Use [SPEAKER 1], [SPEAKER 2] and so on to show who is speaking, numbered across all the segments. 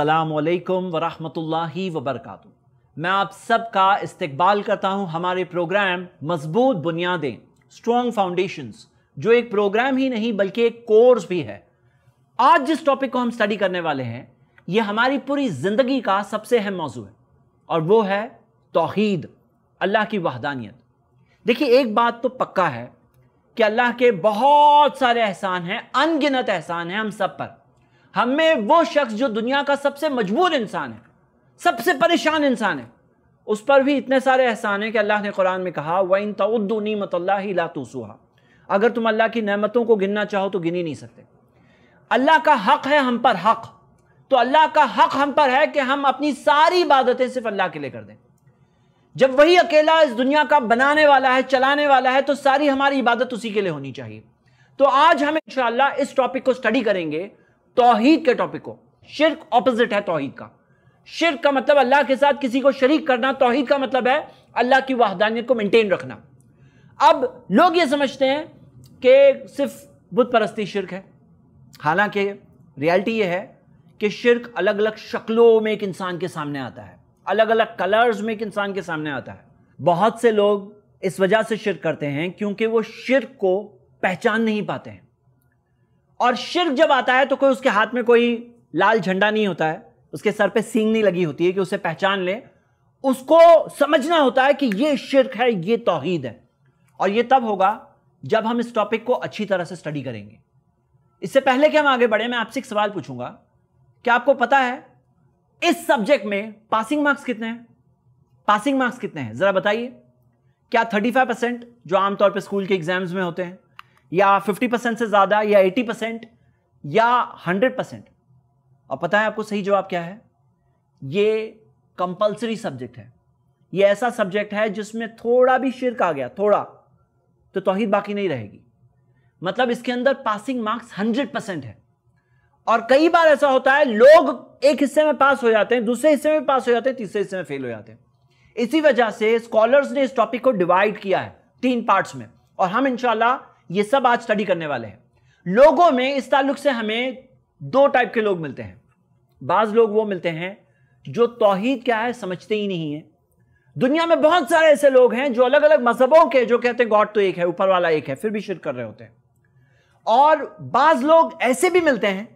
[SPEAKER 1] असलकम वरहि वबरक मैं आप सब का इस्तबाल करता हूँ हमारे प्रोग्राम मजबूत बुनियादें स्ट्रॉन्ग फाउंडेशंस जो एक प्रोग्राम ही नहीं बल्कि एक कोर्स भी है आज जिस टॉपिक को हम स्टडी करने वाले हैं यह हमारी पूरी ज़िंदगी का सबसे अहम मौजू है और वो है तोहद अल्लाह की वहदानियत देखिए एक बात तो पक्का है कि अल्लाह के बहुत सारे एहसान हैं अनगिनत एहसान हैं हम सब पर हमें वो शख्स जो दुनिया का सबसे मजबूर इंसान है सबसे परेशान इंसान है उस पर भी इतने सारे एहसान हैं कि अल्लाह ने कुरान में कहा व इन तउद्दू नीमत लातूसुहा अगर तुम अल्लाह की नेमतों को गिनना चाहो तो गिन ही नहीं सकते अल्लाह का हक है हम पर हक तो अल्लाह का हक हम पर है कि हम अपनी सारी इबादतें सिर्फ अल्लाह के लिए कर दें जब वही अकेला इस दुनिया का बनाने वाला है चलाने वाला है तो सारी हमारी इबादत उसी के लिए होनी चाहिए तो आज हम इंशाला इस टॉपिक को स्टडी करेंगे तोहीद के टॉपिक को शिरक ऑपोजिट है तोहहीद का शिरक का मतलब अल्लाह के साथ किसी को शरीक करना तोहहीद का मतलब है अल्लाह की वाहदानियत को मेंटेन रखना अब लोग ये समझते हैं कि सिर्फ बुत परस्ती शिरक है हालांकि रियलिटी ये है कि शिरक अलग अलग शक्लों में एक इंसान के सामने आता है अलग अलग कलर्स में एक इंसान के सामने आता है बहुत से लोग इस वजह से शिरक करते हैं क्योंकि वो शिरक को पहचान नहीं पाते हैं और शिर जब आता है तो कोई उसके हाथ में कोई लाल झंडा नहीं होता है उसके सर पे सींग नहीं लगी होती है कि उसे पहचान ले उसको समझना होता है कि ये शिरक है ये तोहहीद है और ये तब होगा जब हम इस टॉपिक को अच्छी तरह से स्टडी करेंगे इससे पहले कि हम आगे बढ़े मैं आपसे एक सवाल पूछूंगा क्या आपको पता है इस सब्जेक्ट में पासिंग मार्क्स कितने हैं पासिंग मार्क्स कितने हैं जरा बताइए क्या 35 परसेंट जो आमतौर पर स्कूल के एग्जाम्स में होते हैं या 50 परसेंट से ज़्यादा या 80 परसेंट या 100 परसेंट और पता है आपको सही जवाब क्या है ये कंपलसरी सब्जेक्ट है ये ऐसा सब्जेक्ट है जिसमें थोड़ा भी शिरक आ गया थोड़ा तो तोहहीद बाकी नहीं रहेगी मतलब इसके अंदर पासिंग मार्क्स हंड्रेड परसेंट है और कई बार ऐसा होता है लोग एक हिस्से में पास हो जाते हैं दूसरे हिस्से में पास हो जाते हैं तीसरे हिस्से में फेल हो जाते हैं इसी वजह से स्कॉलर्स ने इस टॉपिक को डिवाइड किया है तीन पार्ट्स में और हम इंशाल्लाह ये सब आज स्टडी करने वाले हैं लोगों में इस ताल्लुक से हमें दो टाइप के लोग मिलते हैं बाज लोग वो मिलते हैं जो तोहहीद क्या है समझते ही नहीं है दुनिया में बहुत सारे ऐसे लोग हैं जो अलग अलग मजहबों के जो कहते हैं गॉड तो एक है ऊपर वाला एक है फिर भी शिर कर रहे होते हैं और बाज लोग ऐसे भी मिलते हैं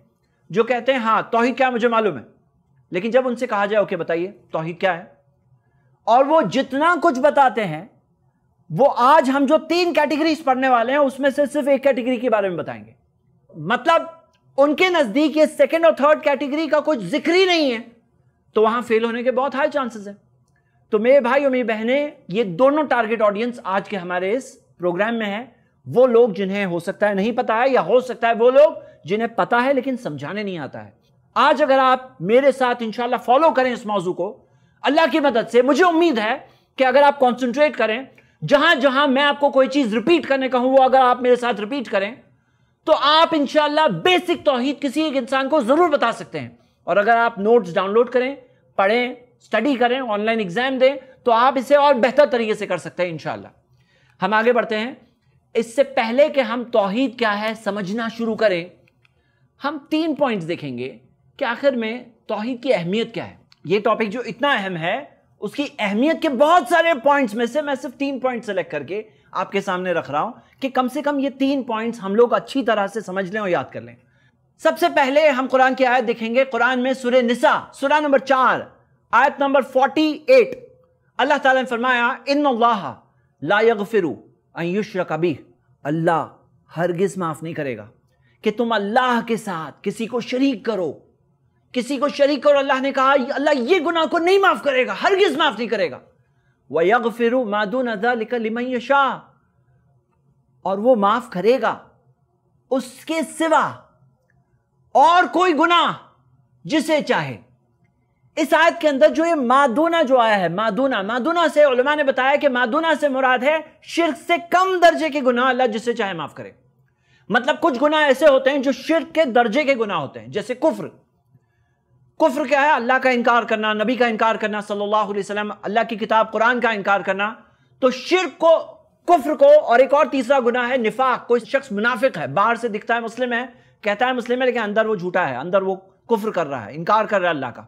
[SPEAKER 1] जो कहते हैं हाँ तोहहीद क्या मुझे मालूम है लेकिन जब उनसे कहा जाए ओके बताइए तोहहीद क्या है और वो जितना कुछ बताते हैं वो आज हम जो तीन कैटेगरीज पढ़ने वाले हैं उसमें से सिर्फ एक कैटेगरी के बारे में बताएंगे मतलब उनके नजदीक ये सेकेंड और थर्ड कैटेगरी का कुछ जिक्र ही नहीं है तो वहां फेल होने के बहुत हाई चांसेस है तो मेरे भाई और मेरी बहनें ये दोनों टारगेट ऑडियंस आज के हमारे इस प्रोग्राम में है वो लोग जिन्हें हो सकता है नहीं पता है या हो सकता है वो लोग जिन्हें पता है लेकिन समझाने नहीं आता है आज अगर आप मेरे साथ इंशाला फॉलो करें इस मौजू को अल्लाह की मदद से मुझे उम्मीद है कि अगर आप कॉन्सेंट्रेट करें जहां जहां मैं आपको कोई चीज रिपीट करने का हूं वो अगर आप मेरे साथ रिपीट करें तो आप इंशाला बेसिक तोहहीद किसी एक इंसान को जरूर बता सकते हैं और अगर आप नोट्स डाउनलोड करें पढ़ें स्टडी करें ऑनलाइन एग्जाम दें तो आप इसे और बेहतर तरीके से कर सकते हैं इंशाला हम आगे बढ़ते हैं इससे पहले कि हम तोहहीद क्या है समझना शुरू करें हम तीन पॉइंट्स देखेंगे कि आखिर में तोहहीद की अहमियत क्या है ये टॉपिक जो इतना अहम है उसकी अहमियत के बहुत सारे पॉइंट्स में से मैं सिर्फ तीन पॉइंट सेलेक्ट करके आपके सामने रख रहा हूं कि कम से कम ये तीन पॉइंट्स हम लोग अच्छी तरह से समझ लें और याद कर लें सबसे पहले हम कुरान की आयत देखेंगे कुरान में सुर निसा सुरा नंबर चार आयत नंबर फोर्टी एट अल्लाह ताला ने फरमाया इन लायग फिरू अयुश्र कभी अल्लाह हरगिज माफ़ नहीं करेगा कि तुम अल्लाह के साथ किसी को शरीक करो किसी को शरीक और अल्लाह ने कहा अल्लाह ये गुनाह को नहीं माफ़ करेगा गिज माफ़ नहीं करेगा वह यग फिर मादून लिमय शाह और वो माफ़ करेगा उसके सिवा और कोई गुनाह जिसे चाहे इस आयत के अंदर जो ये मादूना जो आया है मादूना मादूना से उलमा ने बताया कि मादूना से मुराद है शिरक से कम दर्जे के गुनाह अल्लाह जिसे चाहे माफ़ करे मतलब कुछ गुनाह ऐसे होते हैं जो शिरक के दर्जे के गुनाह होते हैं जैसे कुफ्र कुफ्र क्या है अल्लाह का इनकार करना नबी का इनकार करना सल्लल्लाहु अलैहि वसल्लम अल्लाह की किताब कुरान का इनकार करना तो शिरक को कुफ्र को और एक और तीसरा गुना है निफाक कोई शख्स मुनाफिक है बाहर से दिखता है मुस्लिम है कहता है मुस्लिम है लेकिन अंदर वो झूठा है अंदर वो कुफ्र कर रहा है इनकार कर रहा है अल्लाह का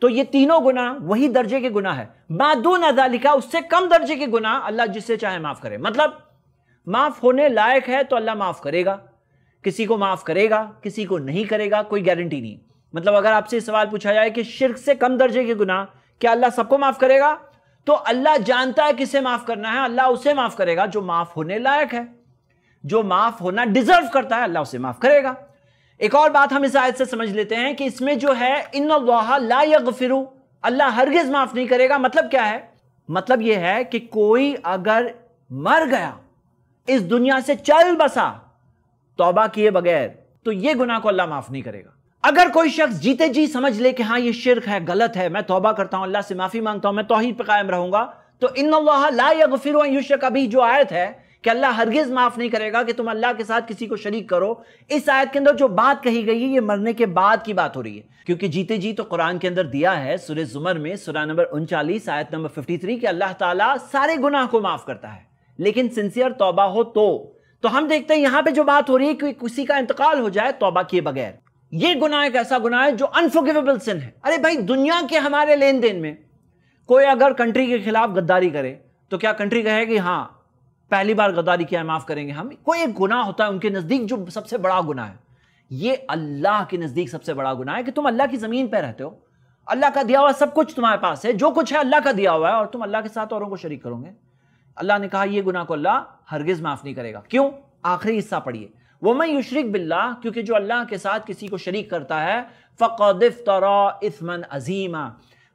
[SPEAKER 1] तो ये तीनों गुना वही दर्जे के गुना है मादून अदालिका उससे कम दर्जे के गुना अल्लाह जिससे चाहे माफ करे मतलब माफ होने लायक है तो अल्लाह माफ करेगा किसी को माफ करेगा किसी को नहीं करेगा कोई गारंटी नहीं मतलब अगर आपसे सवाल पूछा जाए कि शिरक से कम दर्जे के गुना क्या अल्लाह सबको माफ करेगा तो अल्लाह जानता है किसे माफ करना है अल्लाह उसे माफ करेगा जो माफ होने लायक है जो माफ होना डिजर्व करता है अल्लाह उसे माफ करेगा एक और बात हम इस आयत से समझ लेते हैं कि इसमें जो है इन ला यगफिरू अल्लाह हरगिज माफ नहीं करेगा मतलब क्या है मतलब यह है कि कोई अगर मर गया इस दुनिया से चल बसा तोबा किए बगैर तो यह गुना को अल्लाह माफ नहीं करेगा अगर कोई शख्स जीते जी समझ ले कि हाँ ये शिरक है गलत है मैं तोबा करता हूँ अल्लाह से माफ़ी मांगता हूँ मैं तोहिद पे कायम रहूंगा तो इन ला लाफिर अभी जो आयत है कि अल्लाह हरगिज़ माफ़ नहीं करेगा कि तुम अल्लाह के साथ किसी को शरीक करो इस आयत के अंदर जो बात कही गई है ये मरने के बाद की बात हो रही है क्योंकि जीते जी तो कुरान के अंदर दिया है सुर जुमर में सुरह नंबर उनचालीस आयत नंबर फिफ्टी थ्री कि अल्लाह ताला सारे गुनाह को माफ़ करता है लेकिन सिंसियर तोबा हो तो तो हम देखते हैं यहां पे जो बात हो रही है कि किसी का इंतकाल हो जाए तोबा किए बगैर ये गुना एक ऐसा गुना है जो अनफॉरगिवेबल सिन है अरे भाई दुनिया के हमारे लेन देन में कोई अगर कंट्री के खिलाफ गद्दारी करे तो क्या कंट्री कहेगी हाँ पहली बार गद्दारी किया माफ करेंगे हम कोई एक गुना होता है उनके नजदीक जो सबसे बड़ा गुना है ये अल्लाह के नजदीक सबसे बड़ा गुना है कि तुम अल्लाह की जमीन पर रहते हो अल्लाह का दिया हुआ सब कुछ तुम्हारे पास है जो कुछ है अल्लाह का दिया हुआ है और तुम अल्लाह के साथ औरों को शरीक करोगे अल्लाह ने कहा यह गुना को अल्लाह हरगिज माफ नहीं करेगा क्यों आखिरी हिस्सा पढ़िए मैं युशरक बिल्ला क्योंकि जो अल्लाह के साथ किसी को शरीक करता है फ़कदिफ तरा इसमन अजीमा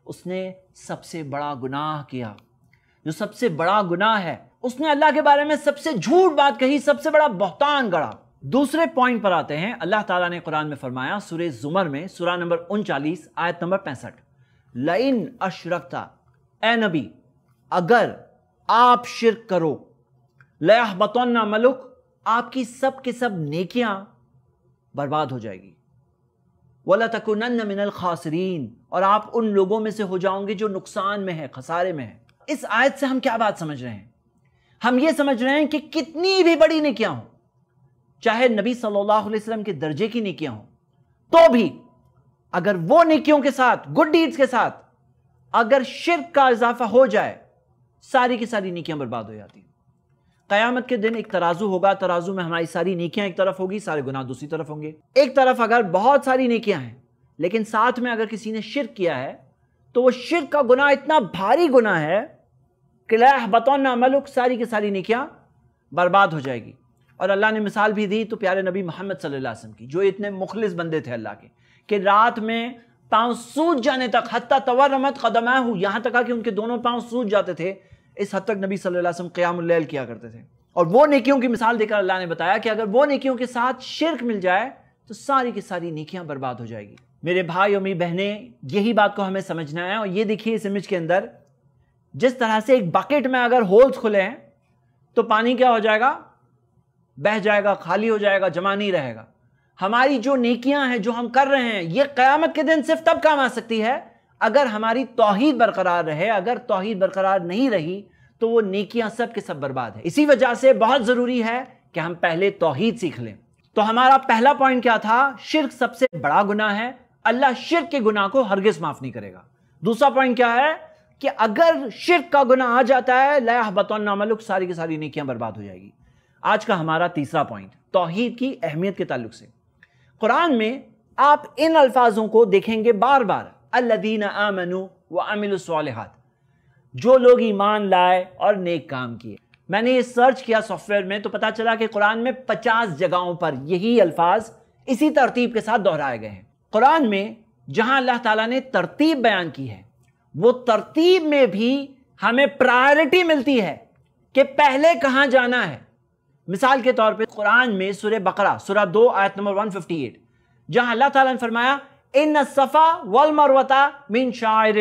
[SPEAKER 1] उसने सबसे बड़ा गुनाह किया जो सबसे बड़ा गुनाह है उसने अल्लाह के बारे में सबसे झूठ बात कही सबसे बड़ा बहतान गढ़ा दूसरे पॉइंट पर आते हैं अल्लाह ताला ने कुरान में फरमाया सुर जुमर में सुरा नंबर उनचालीस आयत नंबर पैंसठ लइन अशरकता ए नबी अगर आप शिरक करो लयाह बतौन मलुक आपकी सब के सब नेकियां बर्बाद हो जाएगी वला तकुनन्न मिनल खासरीन और आप उन लोगों में से हो जाओगे जो नुकसान में है खसारे में है इस आयत से हम क्या बात समझ रहे हैं हम ये समझ रहे हैं कि कितनी भी बड़ी नेकियां हों चाहे नबी सल्लल्लाहु अलैहि वसल्लम के दर्जे की नेकियां हों तो भी अगर वो नेकियों के साथ गुड डीड्स के साथ अगर शिरक का इजाफा हो जाए सारी की सारी नेकियां बर्बाद हो जाती हैं कयामत के दिन एक तराजू होगा तराजू में हमारी सारी नेकियां एक तरफ होगी सारे गुनाह दूसरी तरफ होंगे एक तरफ अगर बहुत सारी नेकियां हैं लेकिन साथ में अगर किसी ने शिरक किया है तो वो शिर का गुना इतना भारी गुना है कि लह बतौन मलुक सारी की सारी नेकियां बर्बाद हो जाएगी और अल्लाह ने मिसाल भी दी तो प्यारे नबी मोहम्मद सल्लल्लाहु अलैहि वसल्लम की जो इतने मुखलिस बंदे थे अल्लाह के कि रात में पाँव सूज जाने तक हती तवर रमत कदमा हूँ यहाँ तक कि उनके दोनों पाँव सूज जाते थे इस हद तक नबी सल्लल्लाहु अलैहि वसल्लम किया करते थे और वो नेकियों की मिसाल देकर अल्लाह ने बताया कि अगर वो नेकियों के साथ शिरक मिल जाए तो सारी की सारी नेकियां बर्बाद हो जाएगी मेरे भाई और मेरी बहनें यही बात को हमें समझना है और ये देखिए इस इमेज के अंदर जिस तरह से एक बकेट में अगर होल्स खुले हैं तो पानी क्या हो जाएगा बह जाएगा खाली हो जाएगा जमा नहीं रहेगा हमारी जो नेकियां हैं जो हम कर रहे हैं ये क़यामत के दिन सिर्फ तब काम आ सकती है अगर हमारी तोहद बरकरार रहे अगर तोहद बरकरार नहीं रही तो वो नेकियां सब के सब बर्बाद है इसी वजह से बहुत ज़रूरी है कि हम पहले तोहहीद सीख लें तो हमारा पहला पॉइंट क्या था शिरक सबसे बड़ा गुना है अल्लाह शिरक के गुना को हरगिज माफ़ नहीं करेगा दूसरा पॉइंट क्या है कि अगर शिरक का गुना आ जाता है लया बतौन सारी की सारी नेकियां बर्बाद हो जाएगी आज का हमारा तीसरा पॉइंट तोहहीद की अहमियत के ताल्लुक से कुरान में आप इन अल्फाजों को देखेंगे बार बार अल्लादीन आमनु व अमिलसालहत जो लोग ईमान लाए और नेक काम किए मैंने ये सर्च किया सॉफ्टवेयर में तो पता चला कि कुरान में 50 जगहों पर यही अल्फाज इसी तरतीब के साथ दोहराए गए हैं कुरान में जहां अल्लाह ताला ने तरतीब बयान की है वो तरतीब में भी हमें प्रायोरिटी मिलती है कि पहले कहाँ जाना है मिसाल के तौर पे कुरान में सुर बकरा सुरा दो आयत नंबर 158 जहां अल्लाह ताला ने फरमाया इन सफ़ा वल मरवता मिन शाह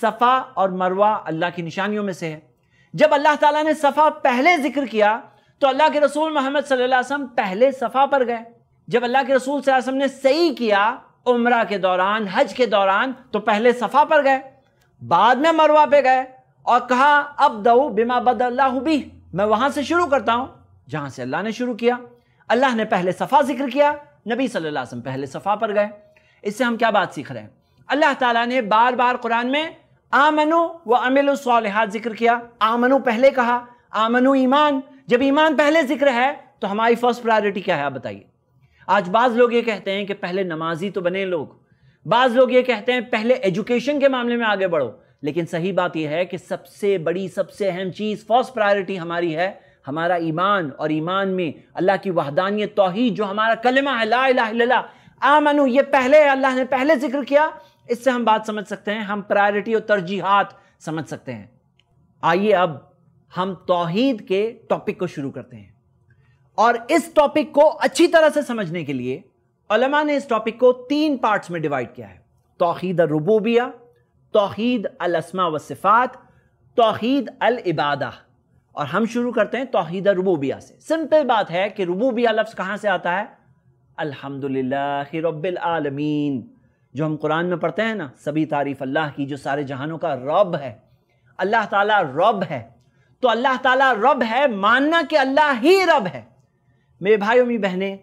[SPEAKER 1] सफ़ा और मरवा अल्लाह की निशानियों में से है जब अल्लाह ताला ने सफ़ा पहले जिक्र किया तो अल्लाह के रसूल मोहम्मद सल्लासम पहले सफ़ा पर गए जब अल्लाह के रसूल वसल्लम ने सही किया उम्र के दौरान हज के दौरान तो पहले सफ़ा पर गए बाद में मरवा पे गए और कहा अब दऊ बिमा अल्लाह भी मैं वहाँ से शुरू करता हूँ जहाँ से अल्लाह ने शुरू किया अल्लाह ने पहले सफ़ा जिक्र किया नबी सल्लल्लाहु अलैहि वसल्लम पहले सफ़ा पर गए इससे हम क्या बात सीख रहे हैं अल्लाह ताला ने बार बार कुरान में आमनु व अमिल सालहत जिक्र किया आमनु पहले कहा आमनु ईमान जब ईमान पहले जिक्र है तो हमारी फर्स्ट प्रायोरिटी क्या है आप बताइए आज बाज़ लोग ये कहते हैं कि पहले नमाजी तो बने लोग बाज़ लोग ये कहते हैं पहले एजुकेशन के मामले में आगे बढ़ो लेकिन सही बात यह है कि सबसे बड़ी सबसे अहम चीज़ फर्स्ट प्रायोरिटी हमारी है हमारा ईमान और ईमान में अल्लाह की वहदानियत तोहहीद जो हमारा कलमा है ला आमनु ये पहले अल्लाह ने पहले जिक्र किया इससे हम बात समझ सकते हैं हम प्रायोरिटी और तरजीहत समझ सकते हैं आइए अब हम तोहहीद के टॉपिक को शुरू करते हैं और इस टॉपिक को अच्छी तरह से समझने के लिए उलमा ने इस टॉपिक को तीन पार्ट्स में डिवाइड किया है तोहहीद रबूबिया तोहहीद अलसमा व सिफ़ात तोहहीद इबादा और हम शुरू करते हैं तोहहीद रबूबिया से सिंपल बात है कि रबूबिया लफ्ज़ कहां से आता है अल्हम्दुलिल्लाह रब्बिल आलमीन जो हम कुरान में पढ़ते हैं ना सभी तारीफ़ अल्लाह की जो सारे जहानों का रब है अल्लाह ताला रब है तो अल्लाह ताला रब है मानना कि अल्लाह ही रब है मेरे भाई मेरी बहनें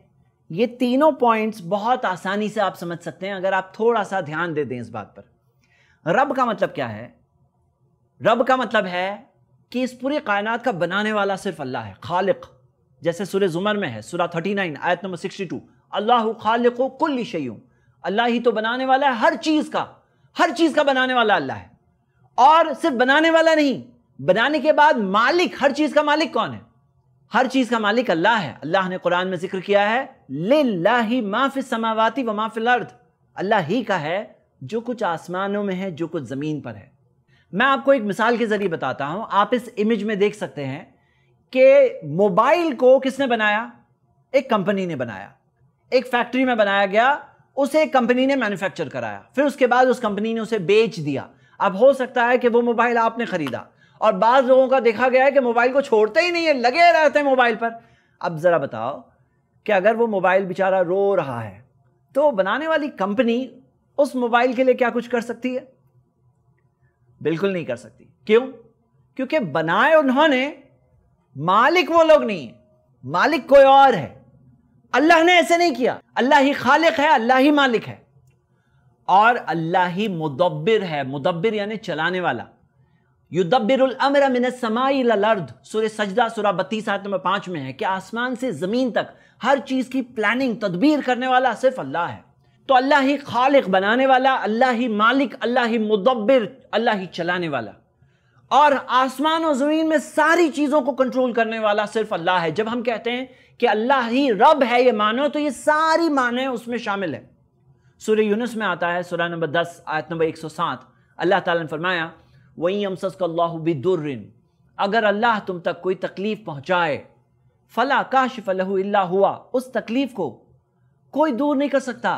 [SPEAKER 1] ये तीनों पॉइंट्स बहुत आसानी से आप समझ सकते हैं अगर आप थोड़ा सा ध्यान दे दें इस बात पर रब का मतलब क्या है रब का मतलब है कि इस पूरी कायनात का बनाने वाला सिर्फ अल्लाह है खालिक जैसे सुरे जुमर में है थर्टी नाइन आयत नंबर सिक्सटी टू अल्लाह खालिक कुल्ली शयूँ अल्लाह ही तो बनाने वाला है हर चीज़ का हर चीज़ का बनाने वाला अल्लाह है और सिर्फ बनाने वाला नहीं बनाने के बाद मालिक हर चीज़ का मालिक कौन है हर चीज़ का मालिक अल्लाह है अल्लाह ने कुरान में जिक्र किया है ले लाही माफ़ समावाती व माफ़ अर्थ अल्लाह ही का है जो कुछ आसमानों में है जो कुछ ज़मीन पर है मैं आपको एक मिसाल के ज़रिए बताता हूँ आप इस इमेज में देख सकते हैं कि मोबाइल को किसने बनाया एक कंपनी ने बनाया एक फैक्ट्री में बनाया गया उसे एक कंपनी ने मैन्युफैक्चर कराया फिर उसके बाद उस कंपनी ने उसे बेच दिया अब हो सकता है कि वो मोबाइल आपने खरीदा और बाद लोगों का देखा गया है कि मोबाइल को छोड़ते ही नहीं है लगे रहते हैं मोबाइल पर अब ज़रा बताओ कि अगर वो मोबाइल बेचारा रो रहा है तो बनाने वाली कंपनी उस मोबाइल के लिए क्या कुछ कर सकती है बिल्कुल नहीं कर सकती क्यों क्योंकि बनाए उन्होंने मालिक वो लोग नहीं है मालिक कोई और है अल्लाह ने ऐसे नहीं किया अल्लाह ही खालिक है अल्लाह ही मालिक है और अल्लाह ही मुदब्बिर है मुदब्बिर यानी चलाने वाला युदब्बिरमर मिन समाईलर्द सुर सजदा सुरा बत्तीस आयत नंबर पांच में है कि आसमान से ज़मीन तक हर चीज़ की प्लानिंग तदबीर करने वाला सिर्फ अल्लाह है तो अल्लाह ही खालिक बनाने वाला अल्लाह ही मालिक अल्लाह ही मुदब्बिर अल्लाह ही चलाने वाला और आसमान और ज़मीन में सारी चीज़ों को कंट्रोल करने वाला सिर्फ अल्लाह है जब हम कहते हैं कि अल्लाह ही रब है ये मानो तो ये सारी माने उसमें शामिल है सूर्य यूनुस में आता है सूर्य नंबर दस आयत नंबर एक सौ सात अल्लाह तरमाया ने फरमाया वहीं अगर अल्लाह तुम तक कोई तकलीफ़ पहुँचाए फ़ला काश फल्ला हुआ उस तकलीफ़ को कोई दूर नहीं कर सकता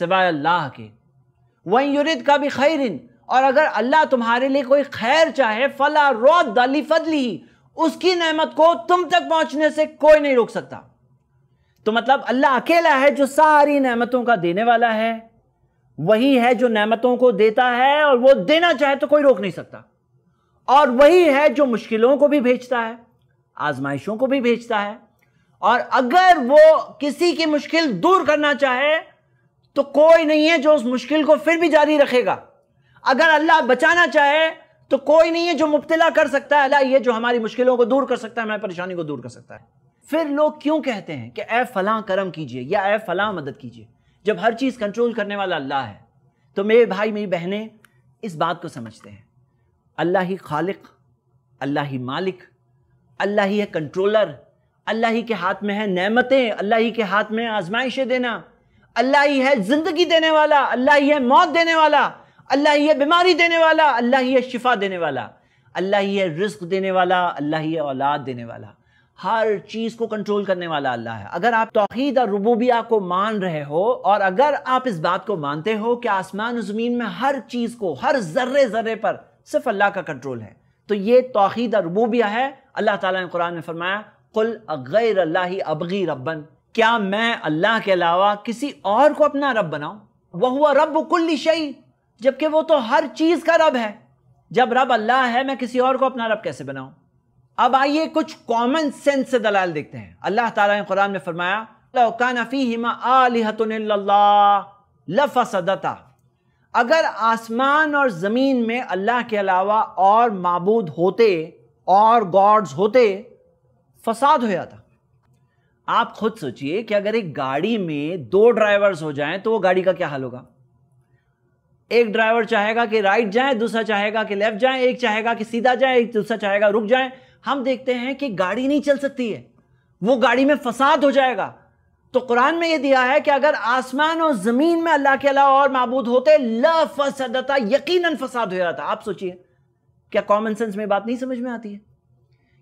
[SPEAKER 1] सिवाय अल्लाह के वहीं यूरिद का भी खैरिन और अगर अल्लाह तुम्हारे लिए कोई खैर चाहे फ़ला रोदली फदली उसकी नहमत को तुम तक पहुंचने से कोई नहीं रोक सकता तो मतलब अल्लाह अकेला है जो सारी नहमतों का देने वाला है वही है जो नहमतों को देता है और वो देना चाहे तो कोई रोक नहीं सकता और वही है जो मुश्किलों को भी भेजता है आजमाइशों को भी भेजता है और अगर वो किसी की मुश्किल दूर करना चाहे तो कोई नहीं है जो उस मुश्किल को फिर भी जारी रखेगा अगर अल्लाह बचाना चाहे तो कोई नहीं है जो मुबतला कर सकता है अला ये जो हमारी मुश्किलों को दूर कर सकता है हमारी परेशानी को दूर कर सकता है फिर लोग क्यों कहते हैं कि ए फलां करम कीजिए या ए फलां मदद कीजिए जब हर चीज़ कंट्रोल करने वाला अल्लाह है तो मेरे भाई मेरी बहनें इस बात को समझते हैं अल्लाह ही खालिक अल्लाह ही मालिक अल्लाह ही है कंट्रोलर अल्लाह ही के हाथ में है नेमतें अल्लाह ही के हाथ में आजमाइशें देना अल्लाह ही है ज़िंदगी देने वाला अल्लाह ही है मौत देने वाला अल्लाह ही है बीमारी देने वाला अल्लाह ही है शिफा देने वाला अल्लाह ही है रिस्क देने वाला अल्लाह ही है औलाद देने वाला हर चीज़ को कंट्रोल करने वाला अल्लाह है अगर आप तोहद और रबूबिया को मान रहे हो और अगर आप इस बात को मानते हो कि आसमान ज़मीन में हर चीज़ को हर ज़र्रे ज़र्रे पर सिर्फ अल्लाह का कंट्रोल है तो ये तोहद और रबूबिया है अल्लाह ताला ने कुरान में फरमाया कुल अगैर अल्लाह अबगी रबन क्या मैं अल्लाह के अलावा किसी और को अपना रब बनाऊँ वह हुआ रब कुल्ली शही जबकि वो तो हर चीज़ का रब है जब रब अल्लाह है मैं किसी और को अपना रब कैसे बनाऊं अब आइए कुछ कॉमन सेंस से दलाल देखते हैं अल्लाह ताला ने कुरान में फरमाया अगर आसमान और ज़मीन में अल्लाह के अलावा और मबूद होते और गॉड्स होते फसाद हो जाता आप खुद सोचिए कि अगर एक गाड़ी में दो ड्राइवर्स हो जाएं तो वो गाड़ी का क्या हाल होगा एक ड्राइवर चाहेगा कि राइट जाएं दूसरा चाहेगा कि लेफ्ट जाएं एक चाहेगा कि सीधा जाएं एक दूसरा चाहेगा रुक जाएं हम देखते हैं कि गाड़ी नहीं चल सकती है वो गाड़ी में फसाद हो जाएगा तो कुरान में ये दिया है कि अगर आसमान और ज़मीन में अल्लाह के अलावा और मबूद होते ल यकीन फसाद हो जाता आप सोचिए क्या कॉमन सेंस में बात नहीं समझ में आती है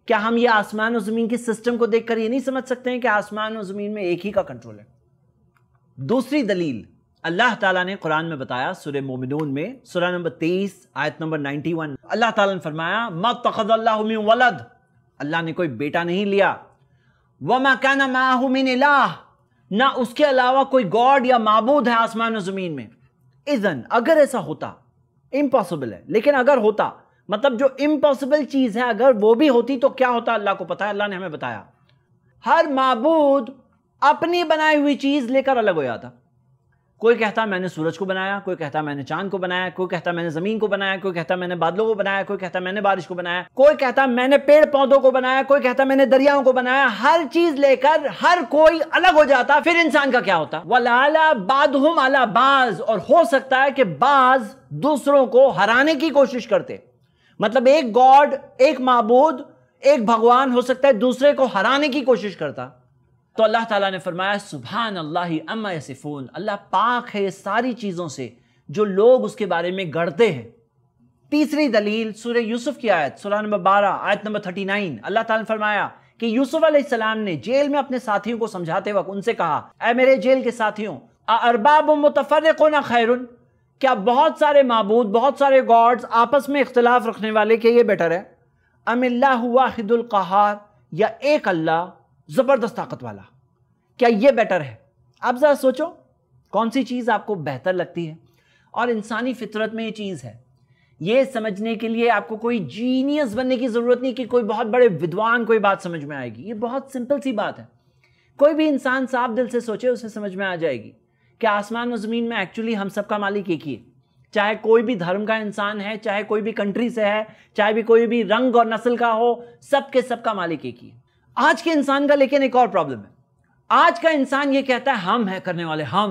[SPEAKER 1] क्या हम ये आसमान और ज़मीन के सिस्टम को देखकर ये नहीं समझ सकते हैं कि आसमान और ज़मीन में एक ही का कंट्रोल है दूसरी दलील अल्लाह ताला ने कुरान में बताया सूर्य मोमिनून में सूर्य नंबर तेईस आयत नंबर 91 अल्लाह ताला ने फरमाया मतखल्लामिन वलद अल्लाह ने कोई बेटा नहीं लिया व मकाना माहमिन इलाह ना उसके अलावा कोई गॉड या मबूद है आसमान और ज़मीन में इज़न अगर ऐसा होता इम्पॉसिबल है लेकिन अगर होता मतलब जो इम्पॉसिबल चीज़ है अगर वो भी होती तो क्या होता अल्लाह को पता है अल्लाह ने हमें बताया हर मबूद अपनी बनाई हुई चीज़ लेकर अलग हो जाता कोई कहता मैंने सूरज को बनाया कोई कहता मैंने चांद को बनाया कोई कहता मैंने जमीन को बनाया कोई कहता मैंने बादलों को बनाया कोई कहता मैंने बारिश को बनाया कोई कहता मैंने पेड़ पौधों को बनाया कोई कहता मैंने दरियाओं को बनाया हर चीज लेकर हर कोई अलग हो जाता फिर इंसान का क्या होता वाला बादहुम बाज और हो सकता है कि बाज दूसरों को हराने की कोशिश करते मतलब एक गॉड एक महबूद एक भगवान हो सकता है दूसरे को हराने की कोशिश करता तो अल्लाह ताला ने फरमाया सुबहान अल्लाह अम्मा यसिफून अल्लाह पाक है ये सारी चीज़ों से जो लोग उसके बारे में गढ़ते हैं तीसरी दलील सूर्य यूसुफ की आयत सुरह नंबर बारह आयत नंबर थर्टी नाइन अल्लाह ताला ने फरमाया कि यूसुफ अलैहिस्सलाम ने जेल में अपने साथियों को समझाते वक्त उनसे कहा अः मेरे जेल के साथियों अरबाब ना खैरुन क्या बहुत सारे मबूद बहुत सारे गॉड्स आपस में इख्तलाफ रखने वाले के ये बेटर है अमिल्ला वाहिदुल या एक अल्लाह ज़बरदस्त ताकत वाला क्या ये बेटर है आप ज़रा सोचो कौन सी चीज़ आपको बेहतर लगती है और इंसानी फितरत में ये चीज़ है ये समझने के लिए आपको कोई जीनियस बनने की ज़रूरत नहीं कि कोई बहुत बड़े विद्वान कोई बात समझ में आएगी ये बहुत सिंपल सी बात है कोई भी इंसान साफ दिल से सोचे उसे समझ में आ जाएगी कि आसमान और ज़मीन में एक्चुअली हम सब का मालिक एक ही है चाहे कोई भी धर्म का इंसान है चाहे कोई भी कंट्री से है चाहे भी कोई भी रंग और नस्ल का हो सब के सब का मालिक एक ही है आज के इंसान का लेकिन एक और प्रॉब्लम है आज का इंसान ये कहता है हम है करने वाले हम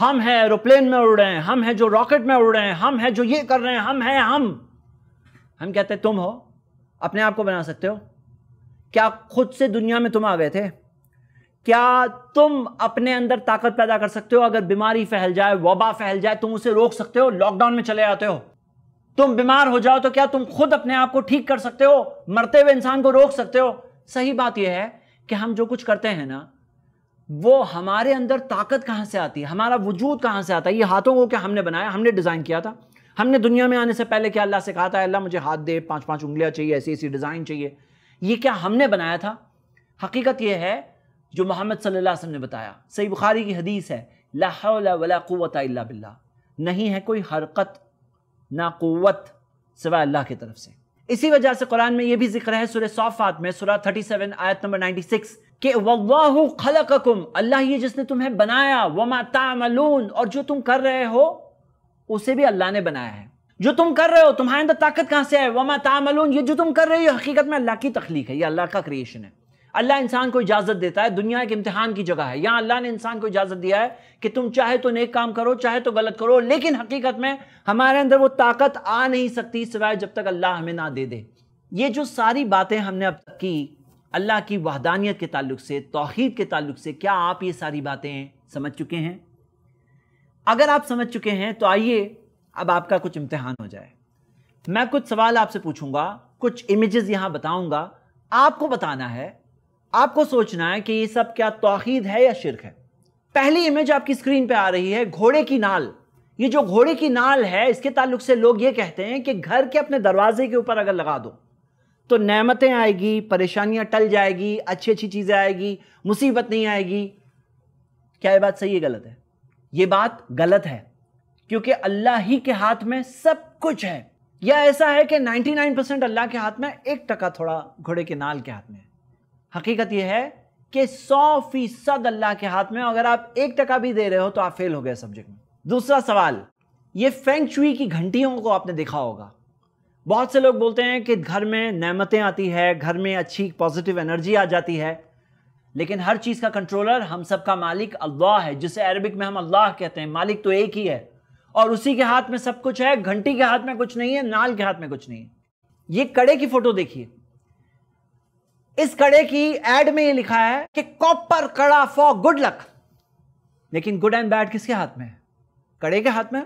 [SPEAKER 1] हम है एरोप्लेन में उड़ रहे हैं हम है जो रॉकेट में उड़ रहे हैं हम है जो ये कर रहे हैं हम है हम हम कहते हैं तुम हो अपने आप को बना सकते हो क्या खुद से दुनिया में तुम आ गए थे क्या तुम अपने अंदर ताकत पैदा कर सकते हो अगर बीमारी फैल जाए वबा फैल जाए तुम उसे रोक सकते हो लॉकडाउन में चले जाते हो तुम बीमार हो जाओ तो क्या तुम खुद अपने आप को ठीक कर सकते हो मरते हुए इंसान को रोक सकते हो सही बात यह है कि हम जो कुछ करते हैं ना वो हमारे अंदर ताकत कहाँ से आती है हमारा वजूद कहाँ से आता है ये हाथों को क्या हमने बनाया हमने डिज़ाइन किया था हमने दुनिया में आने से पहले क्या अल्लाह से कहा था अल्लाह मुझे हाथ दे पाँच पाँच उंगलियाँ चाहिए ऐसी ऐसी डिज़ाइन चाहिए ये क्या हमने बनाया था हकीकत यह है जो मोहम्मद सल्लल्लाहु ने बताया सही बुखारी की हदीस है ला अल्ला बिल्ला नहीं है कोई हरकत ना क़वत सिवा अल्लाह की तरफ से इसी वजह से कुरान में यह भी जिक्र है सूर्य सौफात में थर्टी सेवन आयत नंबर के कि वल्लाहु अल्लाह ये जिसने तुम्हें बनाया वमा तामलून और जो तुम कर रहे हो उसे भी अल्लाह ने बनाया है जो तुम कर रहे हो तुम्हारे अंदर ताकत कहां से है वमा तामलून ये जो तुम कर रहे हो हकीकत में अल्लाह की तखलीक है ये अल्लाह का क्रिएशन है अल्लाह इंसान को इजाज़त देता है दुनिया एक इम्तहान की जगह है यहाँ अल्लाह ने इंसान को इजाज़त दिया है कि तुम चाहे तो नेक काम करो चाहे तो गलत करो लेकिन हकीकत में हमारे अंदर वो ताकत आ नहीं सकती सिवाय जब तक अल्लाह हमें ना दे दे ये जो सारी बातें हमने अब तक की अल्लाह की वहदानियत के ताल्लुक से तोहद के ताल्लुक से क्या आप ये सारी बातें समझ चुके हैं अगर आप समझ चुके हैं तो आइए अब आपका कुछ इम्तहान हो जाए मैं कुछ सवाल आपसे पूछूंगा कुछ इमेजेस यहां बताऊंगा आपको बताना है आपको सोचना है कि ये सब क्या तोहिद है या शिरक है पहली इमेज आपकी स्क्रीन पे आ रही है घोड़े की नाल ये जो घोड़े की नाल है इसके ताल्लुक से लोग ये कहते हैं कि घर के अपने दरवाजे के ऊपर अगर लगा दो तो नेमतें आएगी परेशानियां टल जाएगी अच्छी अच्छी चीज़ें आएगी मुसीबत नहीं आएगी क्या ये बात सही है गलत है ये बात गलत है क्योंकि अल्लाह ही के हाथ में सब कुछ है या ऐसा है कि 99 परसेंट अल्लाह के हाथ में एक टका थोड़ा घोड़े के नाल के हाथ में हकीकत यह है कि सौ फीसद अल्लाह के हाथ में अगर आप एक टका भी दे रहे हो तो आप फेल हो गए सब्जेक्ट में दूसरा सवाल ये फेंग चुई की घंटियों को आपने देखा होगा बहुत से लोग बोलते हैं कि घर में नेमतें आती है घर में अच्छी पॉजिटिव एनर्जी आ जाती है लेकिन हर चीज़ का कंट्रोलर हम सब का मालिक अल्लाह है जिसे अरबिक में हम अल्लाह कहते हैं मालिक तो एक ही है और उसी के हाथ में सब कुछ है घंटी के हाथ में कुछ नहीं है नाल के हाथ में कुछ नहीं है ये कड़े की फोटो देखिए इस कड़े की एड में ये लिखा है कि कॉपर कड़ा फॉर गुड लक लेकिन गुड एंड बैड किसके हाथ में है कड़े के हाथ में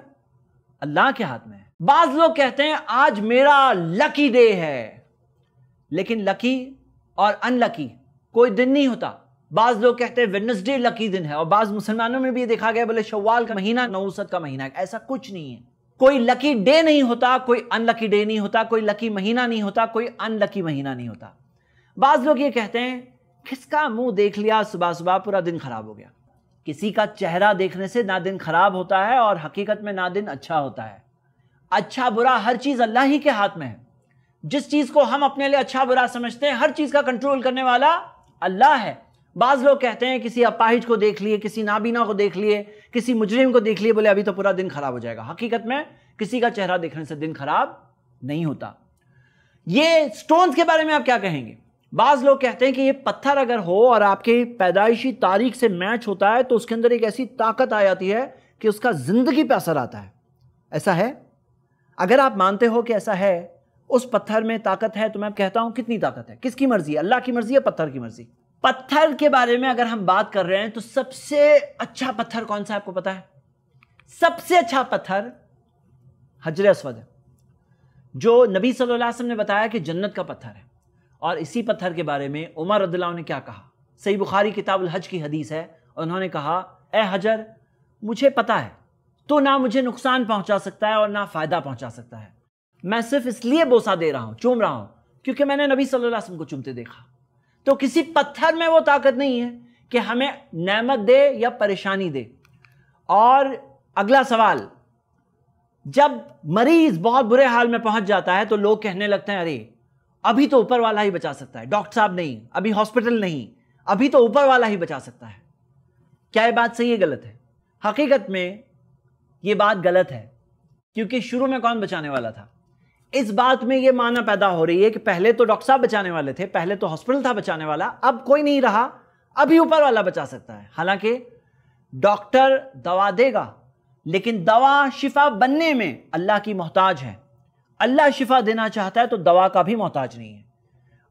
[SPEAKER 1] अल्लाह के हाथ में बाज लोग कहते हैं आज मेरा लकी डे है लेकिन लकी और अनलकी कोई दिन नहीं होता बाज लोग कहते हैं वेनसडे लकी दिन है और बाज मुसलमानों में भी देखा गया बोले शवाल का महीना नौसत का महीना ऐसा कुछ नहीं है कोई लकी डे नहीं होता कोई अनलकी डे नहीं होता कोई लकी महीना नहीं होता कोई अनलकी महीना नहीं होता बाज लोग ये कहते हैं किसका मुंह देख लिया सुबह सुबह पूरा दिन खराब हो गया किसी का चेहरा देखने से ना दिन खराब होता है और हकीकत में ना दिन अच्छा होता है अच्छा बुरा हर चीज़ अल्लाह ही के हाथ में है जिस चीज़ को हम अपने लिए अच्छा बुरा समझते हैं हर चीज़ का कंट्रोल करने वाला अल्लाह है बाज़ लोग कहते हैं किसी अपाहिज को देख लिए किसी नाबीना को देख लिए किसी मुजरिम को देख लिए बोले अभी तो पूरा दिन खराब हो जाएगा हकीकत में किसी का चेहरा देखने से दिन खराब नहीं होता ये स्टोन्स के बारे में आप क्या कहेंगे बाज़ लोग कहते हैं कि ये पत्थर अगर हो और आपके पैदाइशी तारीख से मैच होता है तो उसके अंदर एक ऐसी ताकत आ जाती है कि उसका ज़िंदगी पे असर आता है ऐसा है अगर आप मानते हो कि ऐसा है उस पत्थर में ताकत है तो मैं कहता हूँ कितनी ताकत है किसकी मर्ज़ी है अल्लाह की मर्ज़ी या पत्थर की मर्ज़ी पत्थर के बारे में अगर हम बात कर रहे हैं तो सबसे अच्छा पत्थर कौन सा आपको पता है सबसे अच्छा पत्थर हजर असवद है जो नबी सल्लल्लाहु अलैहि वसल्लम ने बताया कि जन्नत का पत्थर है और इसी पत्थर के बारे में उमर रद्ला ने क्या कहा सही बुखारी किताब हज की हदीस है उन्होंने कहा ए हजर मुझे पता है तो ना मुझे नुकसान पहुंचा सकता है और ना फ़ायदा पहुंचा सकता है मैं सिर्फ इसलिए बोसा दे रहा हूं चूम रहा हूं क्योंकि मैंने नबी सल्लल्लाहु अलैहि वसल्लम को चूमते देखा तो किसी पत्थर में वो ताकत नहीं है कि हमें नमत दे या परेशानी दे और अगला सवाल जब मरीज बहुत बुरे हाल में पहुंच जाता है तो लोग कहने लगते हैं अरे अभी तो ऊपर वाला ही बचा सकता है डॉक्टर साहब नहीं अभी हॉस्पिटल नहीं अभी तो ऊपर वाला ही बचा सकता है क्या ये बात सही है गलत है हकीकत में ये बात गलत है क्योंकि शुरू में कौन बचाने वाला था इस बात में ये माना पैदा हो रही है कि पहले तो डॉक्टर साहब बचाने वाले थे पहले तो हॉस्पिटल था बचाने वाला अब कोई नहीं रहा अभी ऊपर वाला बचा सकता है हालांकि डॉक्टर दवा देगा लेकिन दवा शिफा बनने में अल्लाह की मोहताज है अल्लाह शिफा देना चाहता है तो दवा का भी मोहताज नहीं है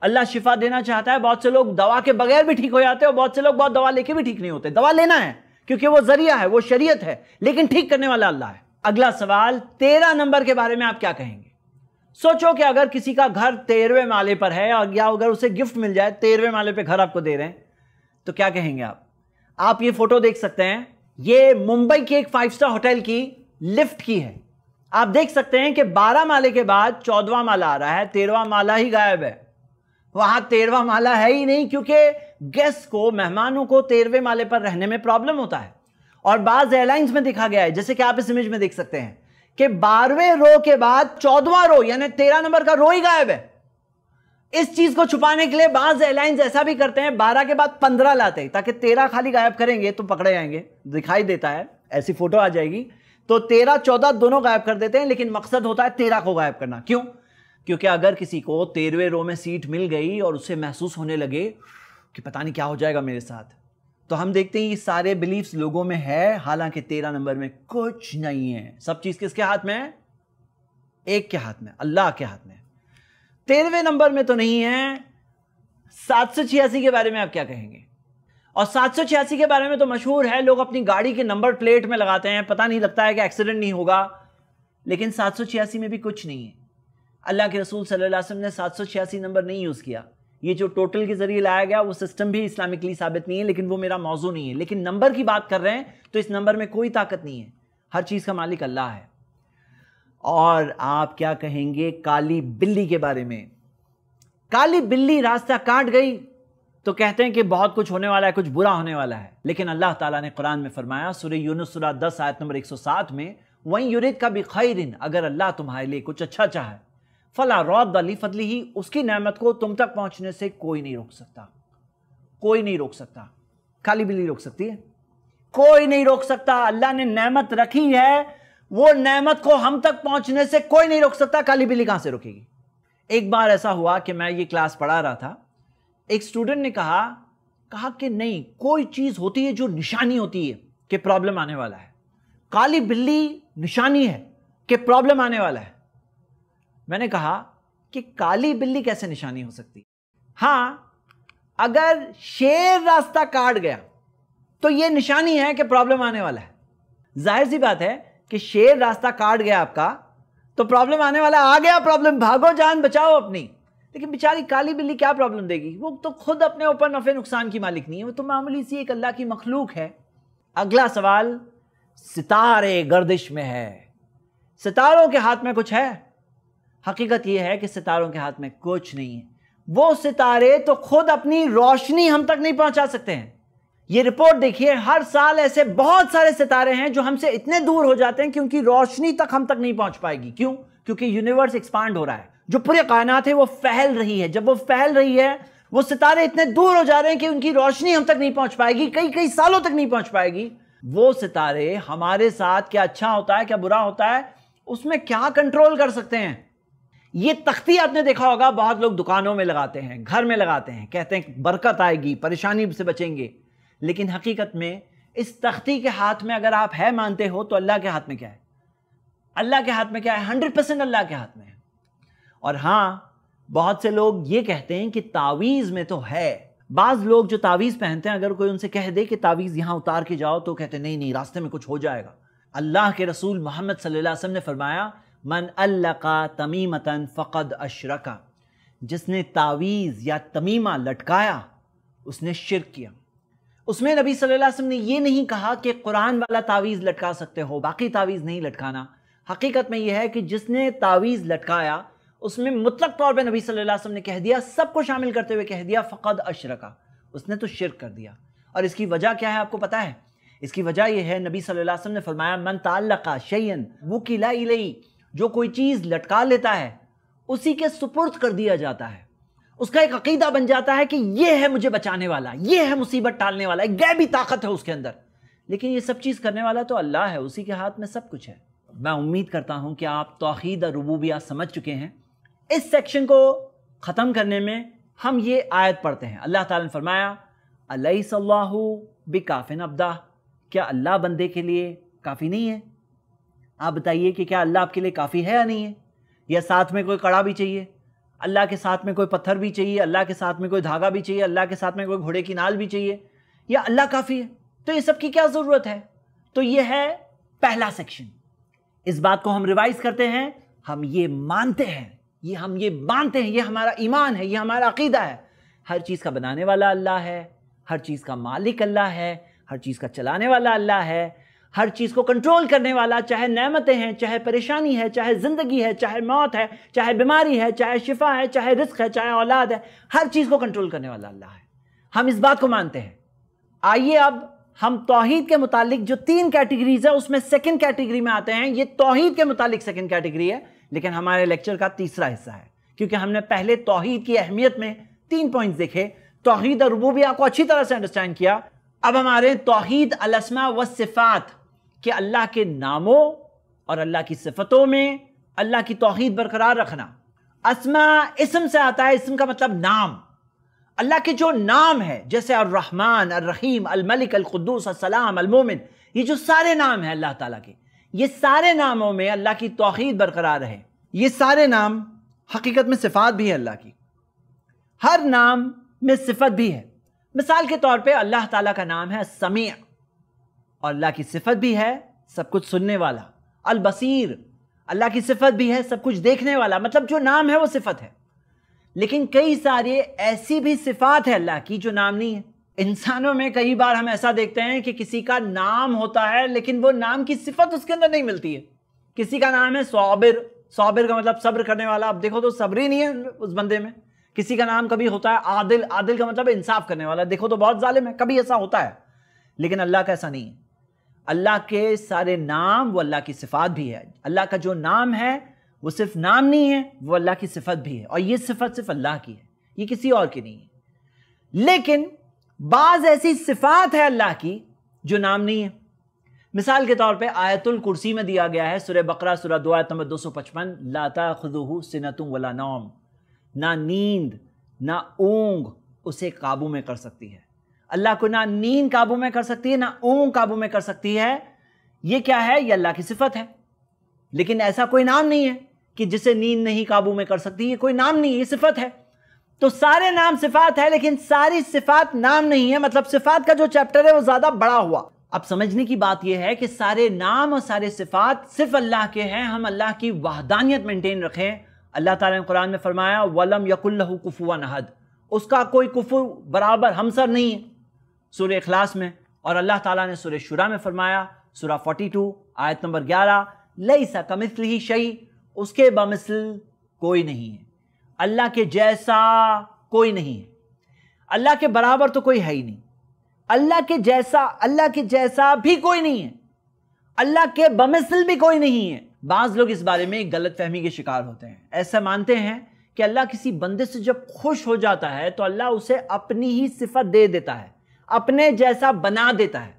[SPEAKER 1] अल्लाह शिफा देना चाहता है बहुत से लोग दवा के बगैर भी ठीक हो जाते हैं और बहुत से लोग बहुत दवा लेके भी ठीक नहीं होते दवा लेना है क्योंकि वो जरिया है वो शरीयत है लेकिन ठीक करने वाला अल्लाह है अगला सवाल तेरह नंबर के बारे में आप क्या कहेंगे सोचो कि अगर किसी का घर तेरहवें माले पर है और या अगर उसे गिफ्ट मिल जाए तेरहवें माले पर घर आपको दे रहे हैं तो क्या कहेंगे आप आप ये फोटो देख सकते हैं ये मुंबई की एक फाइव स्टार होटल की लिफ्ट की है आप देख सकते हैं कि बारह माले के बाद चौदवा माला आ रहा है तेरवा माला ही गायब है वहां तेरहवा माला है ही नहीं क्योंकि गेस्ट को मेहमानों को तेरहवें माले पर रहने में प्रॉब्लम होता है और बाज एयरलाइंस में दिखा गया है जैसे कि आप इस इमेज में देख सकते हैं कि बारहवें रो के बाद चौदवा रो यानी तेरह नंबर का रो ही गायब है इस चीज को छुपाने के लिए बाज एयरलाइंस ऐसा भी करते हैं बारह के बाद पंद्रह लाते ताकि तेरह खाली गायब करेंगे तो पकड़े जाएंगे दिखाई देता है ऐसी फोटो आ जाएगी तो तेरह चौदह दोनों गायब कर देते हैं लेकिन मकसद होता है तेरह को गायब करना क्यों क्योंकि अगर किसी को तेरहवें रो में सीट मिल गई और उसे महसूस होने लगे कि पता नहीं क्या हो जाएगा मेरे साथ तो हम देखते हैं ये सारे बिलीफ्स लोगों में है हालांकि तेरह नंबर में कुछ नहीं है सब चीज़ किसके हाथ में है एक के हाथ में अल्लाह के हाथ में तेरहवें नंबर में तो नहीं है सात सौ छियासी के बारे में आप क्या कहेंगे और सात सौ छियासी के बारे में तो मशहूर है लोग अपनी गाड़ी के नंबर प्लेट में लगाते हैं पता नहीं लगता है कि एक्सीडेंट नहीं होगा लेकिन सात सौ छियासी में भी कुछ नहीं है अल्लाह के रसूल सल्लल्लाहु अलैहि वसल्लम ने सात सौ छियासी नंबर नहीं यूज़ किया ये जो टोटल के जरिए लाया गया वो सिस्टम भी इस्लामिकली साबित नहीं है लेकिन वो मेरा मौजू नहीं है लेकिन नंबर की बात कर रहे हैं तो इस नंबर में कोई ताकत नहीं है हर चीज़ का मालिक अल्लाह है और आप क्या कहेंगे काली बिल्ली के बारे में काली बिल्ली रास्ता काट गई तो कहते हैं कि बहुत कुछ होने वाला है कुछ बुरा होने वाला है लेकिन अल्लाह ताला ने कुरान में फरमाया सूर्य यूनुसरा दस आयत नंबर 107 में वहीं यूरिद का भी खैरिन अगर अल्लाह तुम्हारे लिए कुछ अच्छा चाहे फला रौद अली फदली ही उसकी नमत को तुम तक पहुँचने से कोई नहीं रोक सकता कोई नहीं रोक सकता खाली बिल्ली रोक सकती है कोई नहीं रोक सकता अल्लाह ने नमत रखी है वो नमत को हम तक पहुंचने से कोई नहीं रोक सकता काली बिल्ली कहां से रुकेगी एक बार ऐसा हुआ कि मैं ये क्लास पढ़ा रहा था एक स्टूडेंट ने कहा कहा कि नहीं कोई चीज़ होती है जो निशानी होती है कि प्रॉब्लम आने वाला है काली बिल्ली निशानी है कि प्रॉब्लम आने वाला है मैंने कहा कि काली बिल्ली कैसे निशानी हो सकती हां अगर शेर रास्ता काट गया तो यह निशानी है कि प्रॉब्लम आने वाला है जाहिर सी बात है कि शेर रास्ता काट गया आपका तो प्रॉब्लम आने वाला आ गया प्रॉब्लम भागो जान बचाओ अपनी लेकिन बेचारी काली बिल्ली क्या प्रॉब्लम देगी वो तो खुद अपने ऊपर नफ़े नुकसान की मालिक नहीं है वो तो मामूली सी एक अल्लाह की मखलूक है अगला सवाल सितारे गर्दिश में है सितारों के हाथ में कुछ है हकीकत यह है कि सितारों के हाथ में कुछ नहीं है वो सितारे तो खुद अपनी रोशनी हम तक नहीं पहुंचा सकते हैं ये रिपोर्ट देखिए हर साल ऐसे बहुत सारे सितारे हैं जो हमसे इतने दूर हो जाते हैं क्योंकि रोशनी तक हम तक नहीं पहुंच पाएगी क्यों क्योंकि यूनिवर्स एक्सपांड हो रहा है जो पूरे कायनात है वो फैल रही है जब वो फैल रही है वो सितारे इतने दूर हो जा रहे हैं कि उनकी रोशनी हम तक नहीं पहुंच पाएगी कई कई सालों तक नहीं पहुंच पाएगी वो सितारे हमारे साथ क्या अच्छा होता है क्या बुरा होता है उसमें क्या कंट्रोल कर सकते हैं ये तख्ती आपने देखा होगा बहुत लोग दुकानों में लगाते हैं घर में लगाते हैं कहते हैं बरकत आएगी परेशानी से बचेंगे लेकिन हकीकत में इस तख्ती के हाथ में अगर आप है मानते हो तो अल्लाह के हाथ में क्या है अल्लाह के हाथ में क्या है हंड्रेड परसेंट अल्लाह के हाथ में है और हाँ बहुत से लोग ये कहते हैं कि तावीज़ में तो है बाज़ लोग जो तावीज़ पहनते हैं अगर कोई उनसे कह दे कि तावीज़ यहाँ उतार के जाओ तो कहते नहीं नहीं रास्ते में कुछ हो जाएगा अल्लाह के रसूल मोहम्मद सल्लल्लाहु अलैहि वसल्लम ने फरमाया मन अल्लाका तमीमतन फ़कद अशरका जिसने तावीज़ या तमीमा लटकाया उसने शिर किया उसमें नबी सल्लल्लाहु अलैहि वसल्लम ने यह नहीं कहा कि कुरान वाला तावीज़ लटका सकते हो बाकी तावीज़ नहीं लटकाना हकीकत में यह है कि जिसने तावीज़ लटकाया उसमें मुतलक तौर पर नबी सल्लल्लाहु ने कह दिया सबको शामिल करते हुए कह दिया फ़कद अशरका उसने तो शिरक कर दिया और इसकी वजह क्या है आपको पता है इसकी वजह यह है नबी सल्लल्लाहु ने फरमाया मन ताल्लका शयन वकीला इलई जो कोई चीज़ लटका लेता है उसी के सुपुर्द कर दिया जाता है उसका एक अकीदा बन जाता है कि यह है मुझे बचाने वाला यह है मुसीबत टालने वाला एक गैबी ताकत है उसके अंदर लेकिन ये सब चीज़ करने वाला तो अल्लाह है उसी के हाथ में सब कुछ है मैं उम्मीद करता हूँ कि आप तोहद और रबूबिया समझ चुके हैं इस सेक्शन को ख़त्म करने में हम ये आयत पढ़ते हैं अल्लाह ताला ने फरमाया अलैहिस्सल्लाहु काफ़िन अब्दा क्या अल्लाह बंदे के लिए काफ़ी नहीं है आप बताइए कि क्या अल्लाह आपके लिए काफ़ी है या नहीं है या साथ में कोई कड़ा भी चाहिए अल्लाह के साथ में कोई पत्थर भी चाहिए अल्लाह के साथ में कोई धागा भी चाहिए अल्लाह के साथ में कोई घोड़े की नाल भी चाहिए या अल्लाह काफ़ी है तो ये सब की क्या ज़रूरत है तो ये है पहला सेक्शन इस बात को हम रिवाइज करते हैं हम ये मानते हैं ये हम ये मानते हैं ये हमारा ईमान है ये हमारा अकीदा है हर चीज़ का बनाने वाला अल्लाह है हर चीज़ का मालिक अल्लाह है हर चीज़ का चलाने वाला अल्लाह है हर चीज़ को कंट्रोल करने वाला चाहे नमतें हैं चाहे परेशानी है चाहे ज़िंदगी है चाहे मौत है चाहे बीमारी है चाहे शिफा है चाहे रिस्क है चाहे औलाद है हर चीज़ को कंट्रोल करने वाला अल्लाह है हम इस बात को मानते हैं आइए अब हम तोहद के मुतालिक जो तीन कैटेगरीज है उसमें सेकंड कैटेगरी में आते हैं ये तोहद के मुतालिक सेकंड कैटेगरी है लेकिन हमारे लेक्चर का तीसरा हिस्सा है क्योंकि हमने पहले तोहहीद की अहमियत में तीन पॉइंट्स देखे तोहहीद और रबूबिया आपको अच्छी तरह से अंडरस्टैंड किया अब हमारे तोहहीद अलसमा व सिफात के अल्लाह के नामों और अल्लाह की सिफतों में अल्लाह की तोहहीद बरकरार रखना असमा इसम से आता है इसम का मतलब नाम अल्लाह के जो नाम है जैसे अर्रहमान अर्रहीम अलमलिक अलकुद्दूस असलाम अलमोमिन ये जो सारे नाम हैं अल्लाह ताला के ये सारे नामों में अल्लाह की तोहद बरकरार है ये सारे नाम हकीकत में सिफात भी है अल्लाह की हर नाम में सिफत भी है मिसाल के तौर पे अल्लाह ताला का नाम है समी और अल्लाह की सिफत भी है सब कुछ सुनने वाला अलबसर अल्लाह की सिफत भी है सब कुछ देखने वाला मतलब जो नाम है वो सिफत है लेकिन कई सारे ऐसी भी सिफात है अल्लाह की जो नाम नहीं है इंसानों में कई बार हम ऐसा देखते हैं कि किसी का नाम होता है लेकिन वो नाम की सिफत उसके अंदर नहीं मिलती है किसी का नाम है सौबिर सौबिर का मतलब सब्र करने वाला आप देखो तो सब्र ही नहीं है उस बंदे में किसी का नाम कभी होता है आदिल आदिल का मतलब इंसाफ करने वाला देखो तो बहुत जालिम है कभी ऐसा होता है लेकिन अल्लाह का ऐसा नहीं है अल्लाह के सारे नाम वो अल्लाह की सिफात भी है अल्लाह का जो नाम है वो सिर्फ नाम नहीं है वो अल्लाह की सिफत भी है और ये सिफत सिर्फ अल्लाह की है ये किसी और की नहीं है लेकिन बाज ऐसी सिफात है अल्लाह की जो नाम नहीं है मिसाल के तौर पे आयतुल कुर्सी में दिया गया है सुरह बकरा सुरह दो आयत नंबर दो सौ पचपन लाता खुदू सिनत वला नौम ना नींद ना ऊंग उसे काबू में कर सकती है अल्लाह को ना नींद काबू में कर सकती है ना ऊंग काबू में कर सकती है ये क्या है ये अल्लाह की सिफत है लेकिन ऐसा कोई नाम नहीं है कि जिसे नींद नहीं काबू में कर सकती ये कोई नाम नहीं ये सिफत है तो सारे नाम सिफात है लेकिन सारी सिफात नाम नहीं है मतलब सिफात का जो चैप्टर है वो ज्यादा बड़ा हुआ अब समझने की बात यह है कि सारे नाम और सारे सिफात सिर्फ अल्लाह के हैं हम अल्लाह की वाहदानियत मेंटेन रखें अल्लाह ताला ने कुरान में फरमाया वलम यकुल्लहु कुफुआ नहद उसका कोई कुफु बराबर हमसर नहीं है सूर्य अखलास में और अल्लाह ताला ने सुर शुरा में फरमाया फोर्टी 42 आयत नंबर 11 लई सा कमिसल शई उसके बमिसल कोई नहीं है अल्लाह के जैसा कोई नहीं है अल्लाह के बराबर तो कोई है ही नहीं अल्लाह के जैसा अल्लाह के जैसा भी कोई नहीं है अल्लाह के बमिसल भी कोई नहीं है बाज लोग इस बारे में गलत फहमी के शिकार होते हैं ऐसा मानते हैं कि अल्लाह किसी बंदे से जब खुश हो जाता है तो अल्लाह उसे अपनी ही सिफत दे देता है अपने जैसा बना देता है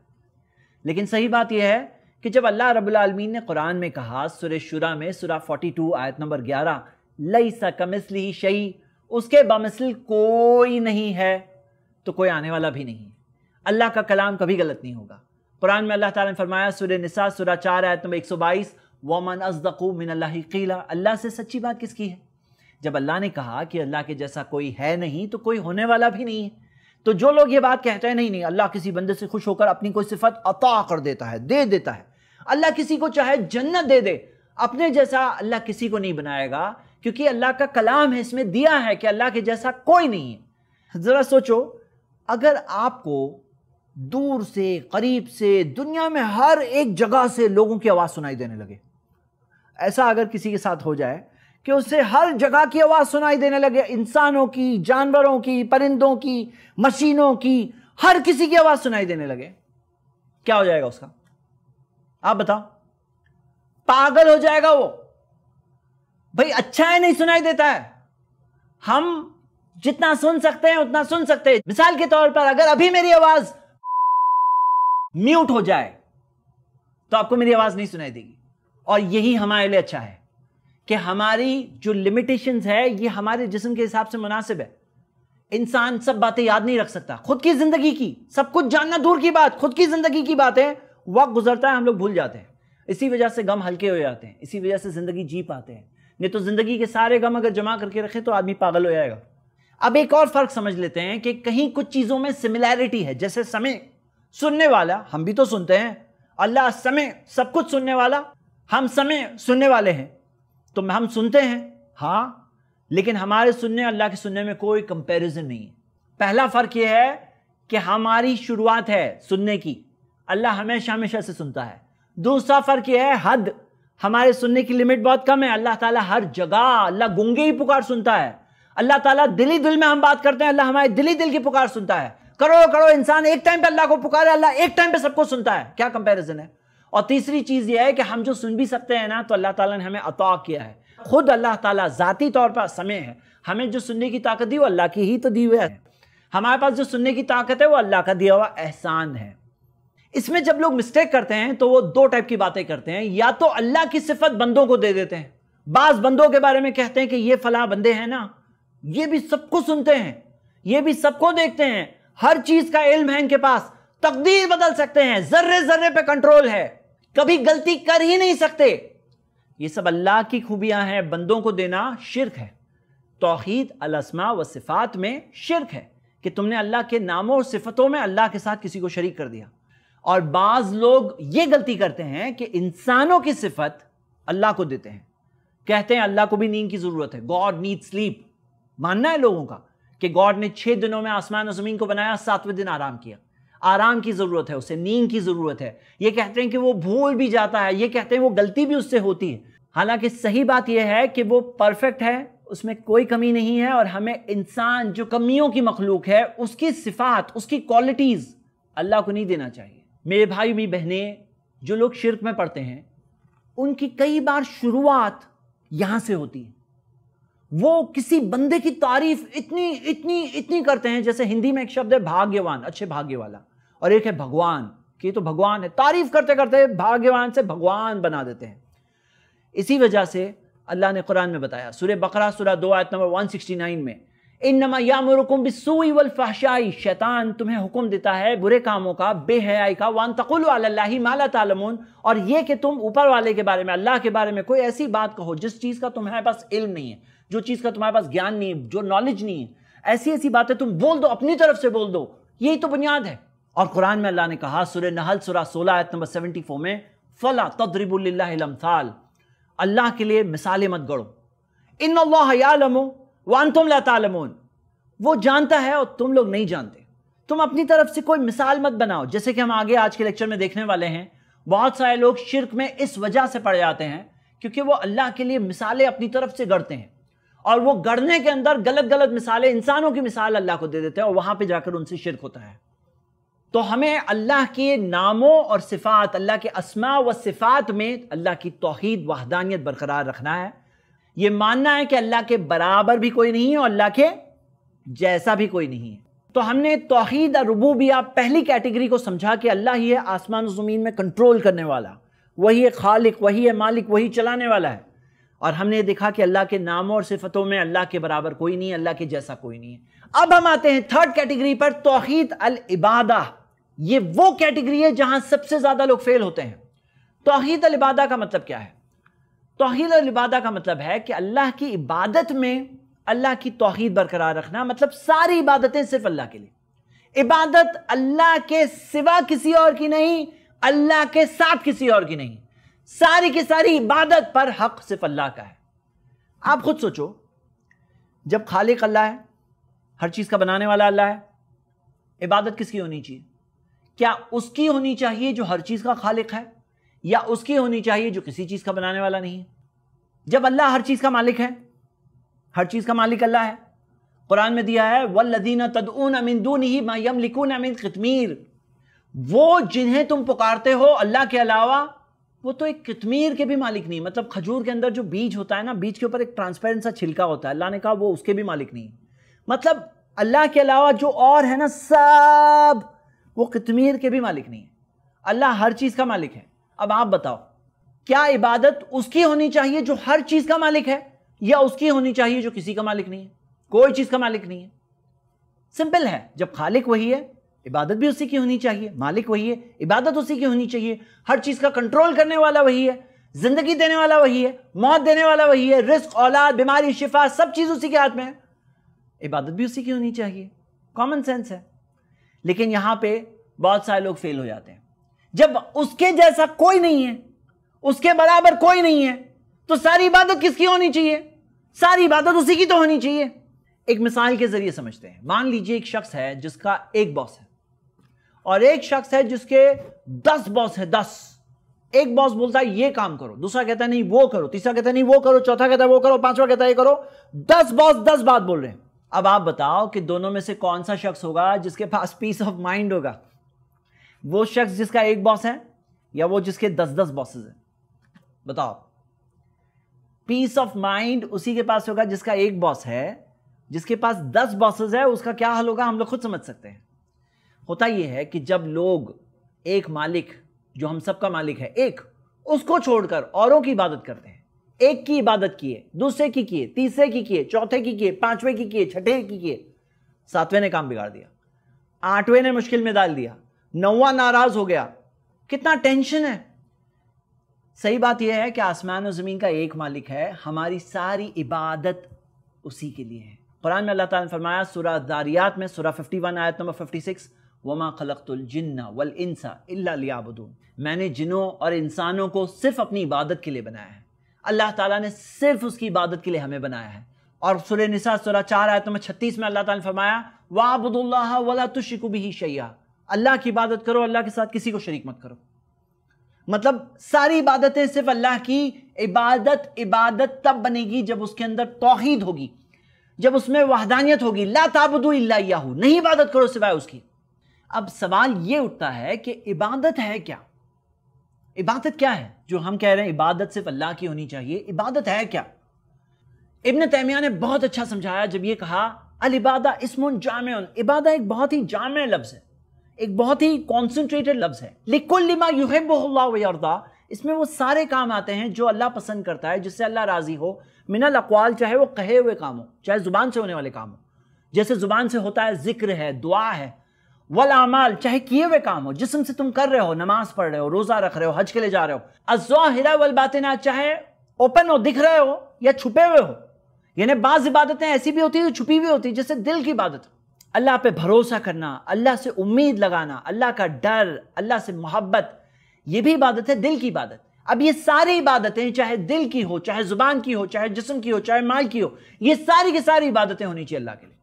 [SPEAKER 1] लेकिन सही बात यह है कि जब अल्लाह रबुलमीन ने कुरान में कहा सुरे शुरा में सुरा 42 आयत नंबर 11 लई सा कमिसली शई उसके बमिसल कोई नहीं है तो कोई आने वाला भी नहीं है अल्लाह का कलाम कभी गलत नहीं होगा कुरान में अल्लाह ताला ने फरमाया सुर निसा सुरा चार आयत नंबर एक सौ बाईस वमन अजदकू मिन अल्लाह कीला अल्लाह से सच्ची बात किसकी है जब अल्लाह ने कहा कि अल्लाह के जैसा कोई है नहीं तो कोई होने वाला भी नहीं है तो जो लोग ये बात कहते हैं नहीं नहीं अल्लाह किसी बंदे से खुश होकर अपनी कोई सिफत अता कर देता है दे देता है अल्लाह किसी को चाहे जन्नत दे दे अपने जैसा अल्लाह किसी को नहीं बनाएगा क्योंकि अल्लाह का कलाम है इसमें दिया है कि अल्लाह के जैसा कोई नहीं है ज़रा सोचो अगर आपको दूर से करीब से दुनिया में हर एक जगह से लोगों की आवाज़ सुनाई देने लगे ऐसा अगर किसी के साथ हो जाए कि उसे हर जगह की आवाज़ सुनाई देने लगे इंसानों की जानवरों की परिंदों की मशीनों की हर किसी की आवाज़ सुनाई देने लगे क्या हो जाएगा उसका आप बताओ पागल हो जाएगा वो भाई अच्छा है नहीं सुनाई देता है हम जितना सुन सकते हैं उतना सुन सकते हैं मिसाल के तौर पर अगर अभी मेरी आवाज म्यूट हो जाए तो आपको मेरी आवाज नहीं सुनाई देगी और यही हमारे लिए अच्छा है कि हमारी जो लिमिटेशंस है ये हमारे जिसम के हिसाब से मुनासिब है इंसान सब बातें याद नहीं रख सकता खुद की जिंदगी की सब कुछ जानना दूर की बात खुद की जिंदगी की बात है वक्त गुजरता है हम लोग भूल जाते हैं इसी वजह से गम हल्के हो जाते हैं इसी वजह से जिंदगी जी पाते हैं नहीं तो ज़िंदगी के सारे गम अगर जमा करके रखे तो आदमी पागल हो जाएगा अब एक और फ़र्क समझ लेते हैं कि कहीं कुछ चीज़ों में सिमिलैरिटी है जैसे समय सुनने वाला हम भी तो सुनते हैं अल्लाह समय सब कुछ सुनने वाला हम समय सुनने वाले हैं तो हम सुनते हैं हाँ लेकिन हमारे सुनने अल्लाह के सुनने में कोई कंपैरिजन नहीं है पहला फ़र्क यह है कि हमारी शुरुआत है सुनने की अल्लाह हमेशा हमेशा से सुनता है दूसरा फ़र्क यह है हद हमारे सुनने की लिमिट बहुत कम है अल्लाह ताला हर जगह अल्लाह गुंगे ही पुकार सुनता है अल्लाह ताला दिली दिल में हम बात करते हैं अल्लाह हमारे दिली दिल की पुकार सुनता है करो करो इंसान एक टाइम पे अल्लाह को पुकारे अल्लाह एक टाइम पे सबको सुनता है क्या कंपैरिजन है और तीसरी चीज़ यह है कि हम जो सुन भी सकते हैं ना तो अल्लाह ताला ने हमें अता किया है खुद अल्लाह ताला ज़ाती तौर पर समय है हमें जो सुनने की ताकत दी वो अल्लाह की ही तो दी हुई है हमारे पास जो सुनने की ताकत है वो अल्लाह का दिया हुआ एहसान है इसमें जब लोग मिस्टेक करते हैं तो वो दो टाइप की बातें करते हैं या तो अल्लाह की सिफत बंदों को दे देते हैं बाज बंदों के बारे में कहते हैं कि ये फला बंदे हैं ना ये भी सबको सुनते हैं ये भी सबको देखते हैं हर चीज का इल्म है इनके पास तकदीर बदल सकते हैं जर्रे जर्रे पे कंट्रोल है कभी गलती कर ही नहीं सकते ये सब अल्लाह की खूबियां हैं बंदों को देना शिरक है तोहहीद अलसमा व सिफात में शिरक है कि तुमने अल्लाह के नामों और सिफतों में अल्लाह के साथ किसी को शरीक कर दिया और बाज लोग ये गलती करते हैं कि इंसानों की सिफत अल्लाह को देते हैं कहते हैं अल्लाह को भी नींद की जरूरत है गॉड नीड स्लीप मानना है लोगों का कि गॉड ने छह दिनों में आसमान और जमीन को बनाया सातवें दिन आराम किया आराम की जरूरत है उसे नींद की जरूरत है ये कहते हैं कि वो भूल भी जाता है ये कहते हैं वो गलती भी उससे होती है हालांकि सही बात यह है कि वो परफेक्ट है उसमें कोई कमी नहीं है और हमें इंसान जो कमियों की मखलूक है उसकी सिफात उसकी क्वालिटीज अल्लाह को नहीं देना चाहिए मेरे भाई मेरी बहनें जो लोग शिरक में पढ़ते हैं उनकी कई बार शुरुआत यहां से होती है वो किसी बंदे की तारीफ इतनी इतनी इतनी करते हैं जैसे हिंदी में एक शब्द है भाग्यवान अच्छे भाग्य वाला और एक है भगवान कि तो भगवान है तारीफ करते करते भाग्यवान से भगवान बना देते हैं इसी वजह से अल्लाह ने कुरान में बताया सूर्य बकरा सूरा दो आयत नंबर 169 में बिसुई वल फहशाई शैतान तुम्हें हुक्म देता है बुरे कामों का बेहयाई का वान तकुल अल्लाह माला तालमून और ये कि तुम ऊपर वाले के बारे में अल्लाह के बारे में कोई ऐसी बात कहो जिस चीज़ का तुम्हारे पास इल्म नहीं है जो चीज़ का तुम्हारे पास ज्ञान नहीं है जो नॉलेज नहीं है ऐसी ऐसी बातें तुम बोल दो अपनी तरफ से बोल दो यही तो बुनियाद है और कुरान में अल्लाह ने कहा सुर नहल सुरा सोलह आयत नंबर सेवेंटी फोर में फला तदरिबुल्लामसाल अल्लाह के लिए मिसालें मत गढ़ो इन अल्लाह यालमो वन तुम लातालमून वो जानता है और तुम लोग नहीं जानते तुम अपनी तरफ से कोई मिसाल मत बनाओ जैसे कि हम आगे आज के लेक्चर में देखने वाले हैं बहुत सारे लोग शिरक में इस वजह से पड़ जाते हैं क्योंकि वो अल्लाह के लिए मिसालें अपनी तरफ से गढ़ते हैं और वो गढ़ने के अंदर गलत गलत मिसालें इंसानों की मिसाल अल्लाह को दे देते हैं और वहां पर जाकर उनसे शिरक होता है तो हमें अल्लाह के नामों और सिफात अल्लाह के असमा व सिफात में अल्लाह की तोहद वाहदानियत बरकरार रखना है यह मानना है कि अल्लाह के बराबर भी कोई नहीं है और अल्लाह के जैसा भी कोई नहीं है तो हमने तोहद रबूबिया पहली कैटेगरी को समझा कि अल्लाह ही है आसमान ज़मीन में कंट्रोल करने वाला वही है खालिक वही है मालिक वही चलाने वाला है और हमने देखा कि अल्लाह के नामों और सिफतों में अल्लाह के बराबर कोई नहीं है अल्लाह के जैसा कोई नहीं है अब हम आते हैं थर्ड कैटेगरी पर तोहद अल इबादा ये वो कैटेगरी है जहां सबसे ज़्यादा लोग फेल होते हैं तोहहीद अल इबादा का मतलब क्या है तोहद और इबादा का मतलब है कि अल्लाह की इबादत में अल्लाह की तोहद बरकरार रखना मतलब सारी इबादतें सिर्फ अल्लाह के लिए इबादत अल्लाह के सिवा किसी और की नहीं अल्लाह के साथ किसी और की नहीं सारी की सारी इबादत पर हक सिर्फ अल्लाह का है आप खुद सोचो जब खालिक अल्लाह है हर चीज़ का बनाने वाला अल्लाह है इबादत किसकी होनी चाहिए क्या उसकी होनी चाहिए जो हर चीज़ का खालिक है या उसकी होनी चाहिए जो किसी चीज़ का बनाने वाला नहीं है जब अल्लाह हर चीज़ का मालिक है हर चीज़ का मालिक अल्लाह है कुरान में दिया है वल्लदीना तदऊन अमिंदून ही मायम लिकून अमिन कतमीर वो जिन्हें तुम पुकारते हो अल्लाह के अलावा वो तो एक कितमीर के भी मालिक नहीं मतलब खजूर के अंदर जो बीज होता है ना बीज के ऊपर एक ट्रांसपेरेंट सा छिलका होता है अल्लाह ने कहा वो उसके भी मालिक नहीं मतलब अल्लाह के अलावा जो और है ना सब वो कितमीर के भी मालिक नहीं है अल्लाह हर चीज़ का मालिक है अब आप बताओ क्या इबादत उसकी होनी चाहिए जो हर चीज का मालिक है या उसकी होनी चाहिए जो किसी का मालिक नहीं है कोई चीज का मालिक नहीं है सिंपल है जब खालिक वही है इबादत भी उसी की होनी चाहिए मालिक वही है इबादत उसी की होनी चाहिए हर चीज का कंट्रोल करने वाला वही है जिंदगी देने वाला वही है मौत देने वाला वही है रिस्क औलाद बीमारी शिफा सब चीज उसी के हाथ में है इबादत भी उसी की होनी चाहिए कॉमन सेंस है लेकिन यहां पे बहुत सारे लोग फेल हो जाते हैं जब उसके जैसा कोई नहीं है उसके बराबर कोई नहीं है तो सारी इबादत किसकी होनी चाहिए सारी इबादत उसी की तो होनी चाहिए एक मिसाल के जरिए समझते हैं मान लीजिए एक शख्स है जिसका एक बॉस है और एक शख्स है जिसके दस बॉस है दस एक बॉस बोलता है ये काम करो दूसरा कहता है नहीं वो करो तीसरा कहता है नहीं वो करो चौथा कहता है वो करो पांचवा कहता है ये करो दस बॉस दस बात बोल रहे हैं अब आप बताओ कि दोनों में से कौन सा शख्स होगा जिसके पास पीस ऑफ माइंड होगा वो शख्स जिसका एक बॉस है या वो जिसके दस दस बॉसेस हैं बताओ पीस ऑफ माइंड उसी के पास होगा जिसका एक बॉस है जिसके पास दस बॉसेस है उसका क्या हाल होगा हम लोग खुद समझ सकते हैं होता यह है कि जब लोग एक मालिक जो हम सबका मालिक है एक उसको छोड़कर औरों की इबादत करते हैं एक की इबादत किए दूसरे की किए तीसरे की किए चौथे की किए पांचवें की किए छठे की किए सातवें ने काम बिगाड़ दिया आठवें ने मुश्किल में डाल दिया नौवा नाराज हो गया कितना टेंशन है सही बात यह है कि आसमान और ज़मीन का एक मालिक है हमारी सारी इबादत उसी के लिए है कुरान में अल्लाह ताला ने फरमाया सूरा दारियात में सूरा 51 आयत नंबर 56 वमा खलकतुलजन्ना वल इंसा इल्ला लियाबुदून मैंने जिनों और इंसानों को सिर्फ अपनी इबादत के लिए बनाया है अल्लाह ताला ने सिर्फ उसकी इबादत के लिए हमें बनाया है और सुर निसा सूरा चार आयत नंबर छत्तीस में अल्लाह ताला ने फरमाया वाबुदुल्लाह वला तुशिकु बिही शैया अल्लाह की इबादत करो अल्लाह के साथ किसी को शरीक मत करो मतलब सारी इबादतें सिर्फ अल्लाह की इबादत इबादत तब बनेगी जब उसके अंदर तोहहीद होगी जब उसमें वहदानियत होगी ला ताबदू इल्लाहू नहीं इबादत करो सिवाय उसकी अब सवाल ये उठता है कि इबादत है क्या इबादत क्या है जो हम कह रहे हैं इबादत सिर्फ अल्लाह की होनी चाहिए इबादत है क्या इब्न तैमिया ने बहुत अच्छा समझाया जब ये कहा अल इबादा इसमुन जाम इबादा एक बहुत ही जाम लफ्ज़ है एक बहुत ही कॉन्सेंट्रेटेड लफ्ज़ है लिकुल्लिमा युहबल्लादा इसमें वो सारे काम आते हैं जो अल्लाह पसंद करता है जिससे अल्लाह राज़ी हो मिनल अकवाल चाहे वो कहे हुए काम हो चाहे ज़ुबान से होने वाले काम हो जैसे ज़ुबान से होता है ज़िक्र है दुआ है वल अमाल चाहे किए हुए काम हो जिसम से तुम कर रहे हो नमाज पढ़ रहे हो रोज़ा रख रहे हो हज के लिए जा रहे हो अजाहिरा वल बातना चाहे ओपन हो दिख रहे हो या छुपे हुए हो यानी बाज़ इबादतें ऐसी भी होती है जो छुपी हुई होती है जैसे दिल की इबादत हो अल्लाह पे भरोसा करना अल्लाह से उम्मीद लगाना अल्लाह का डर अल्लाह से मोहब्बत ये भी इबादत है दिल की इबादत अब ये सारी इबादतें चाहे दिल की हो चाहे ज़ुबान की हो चाहे जिसम की हो चाहे माल की हो ये सारी की सारी इबादतें होनी चाहिए अल्लाह के लिए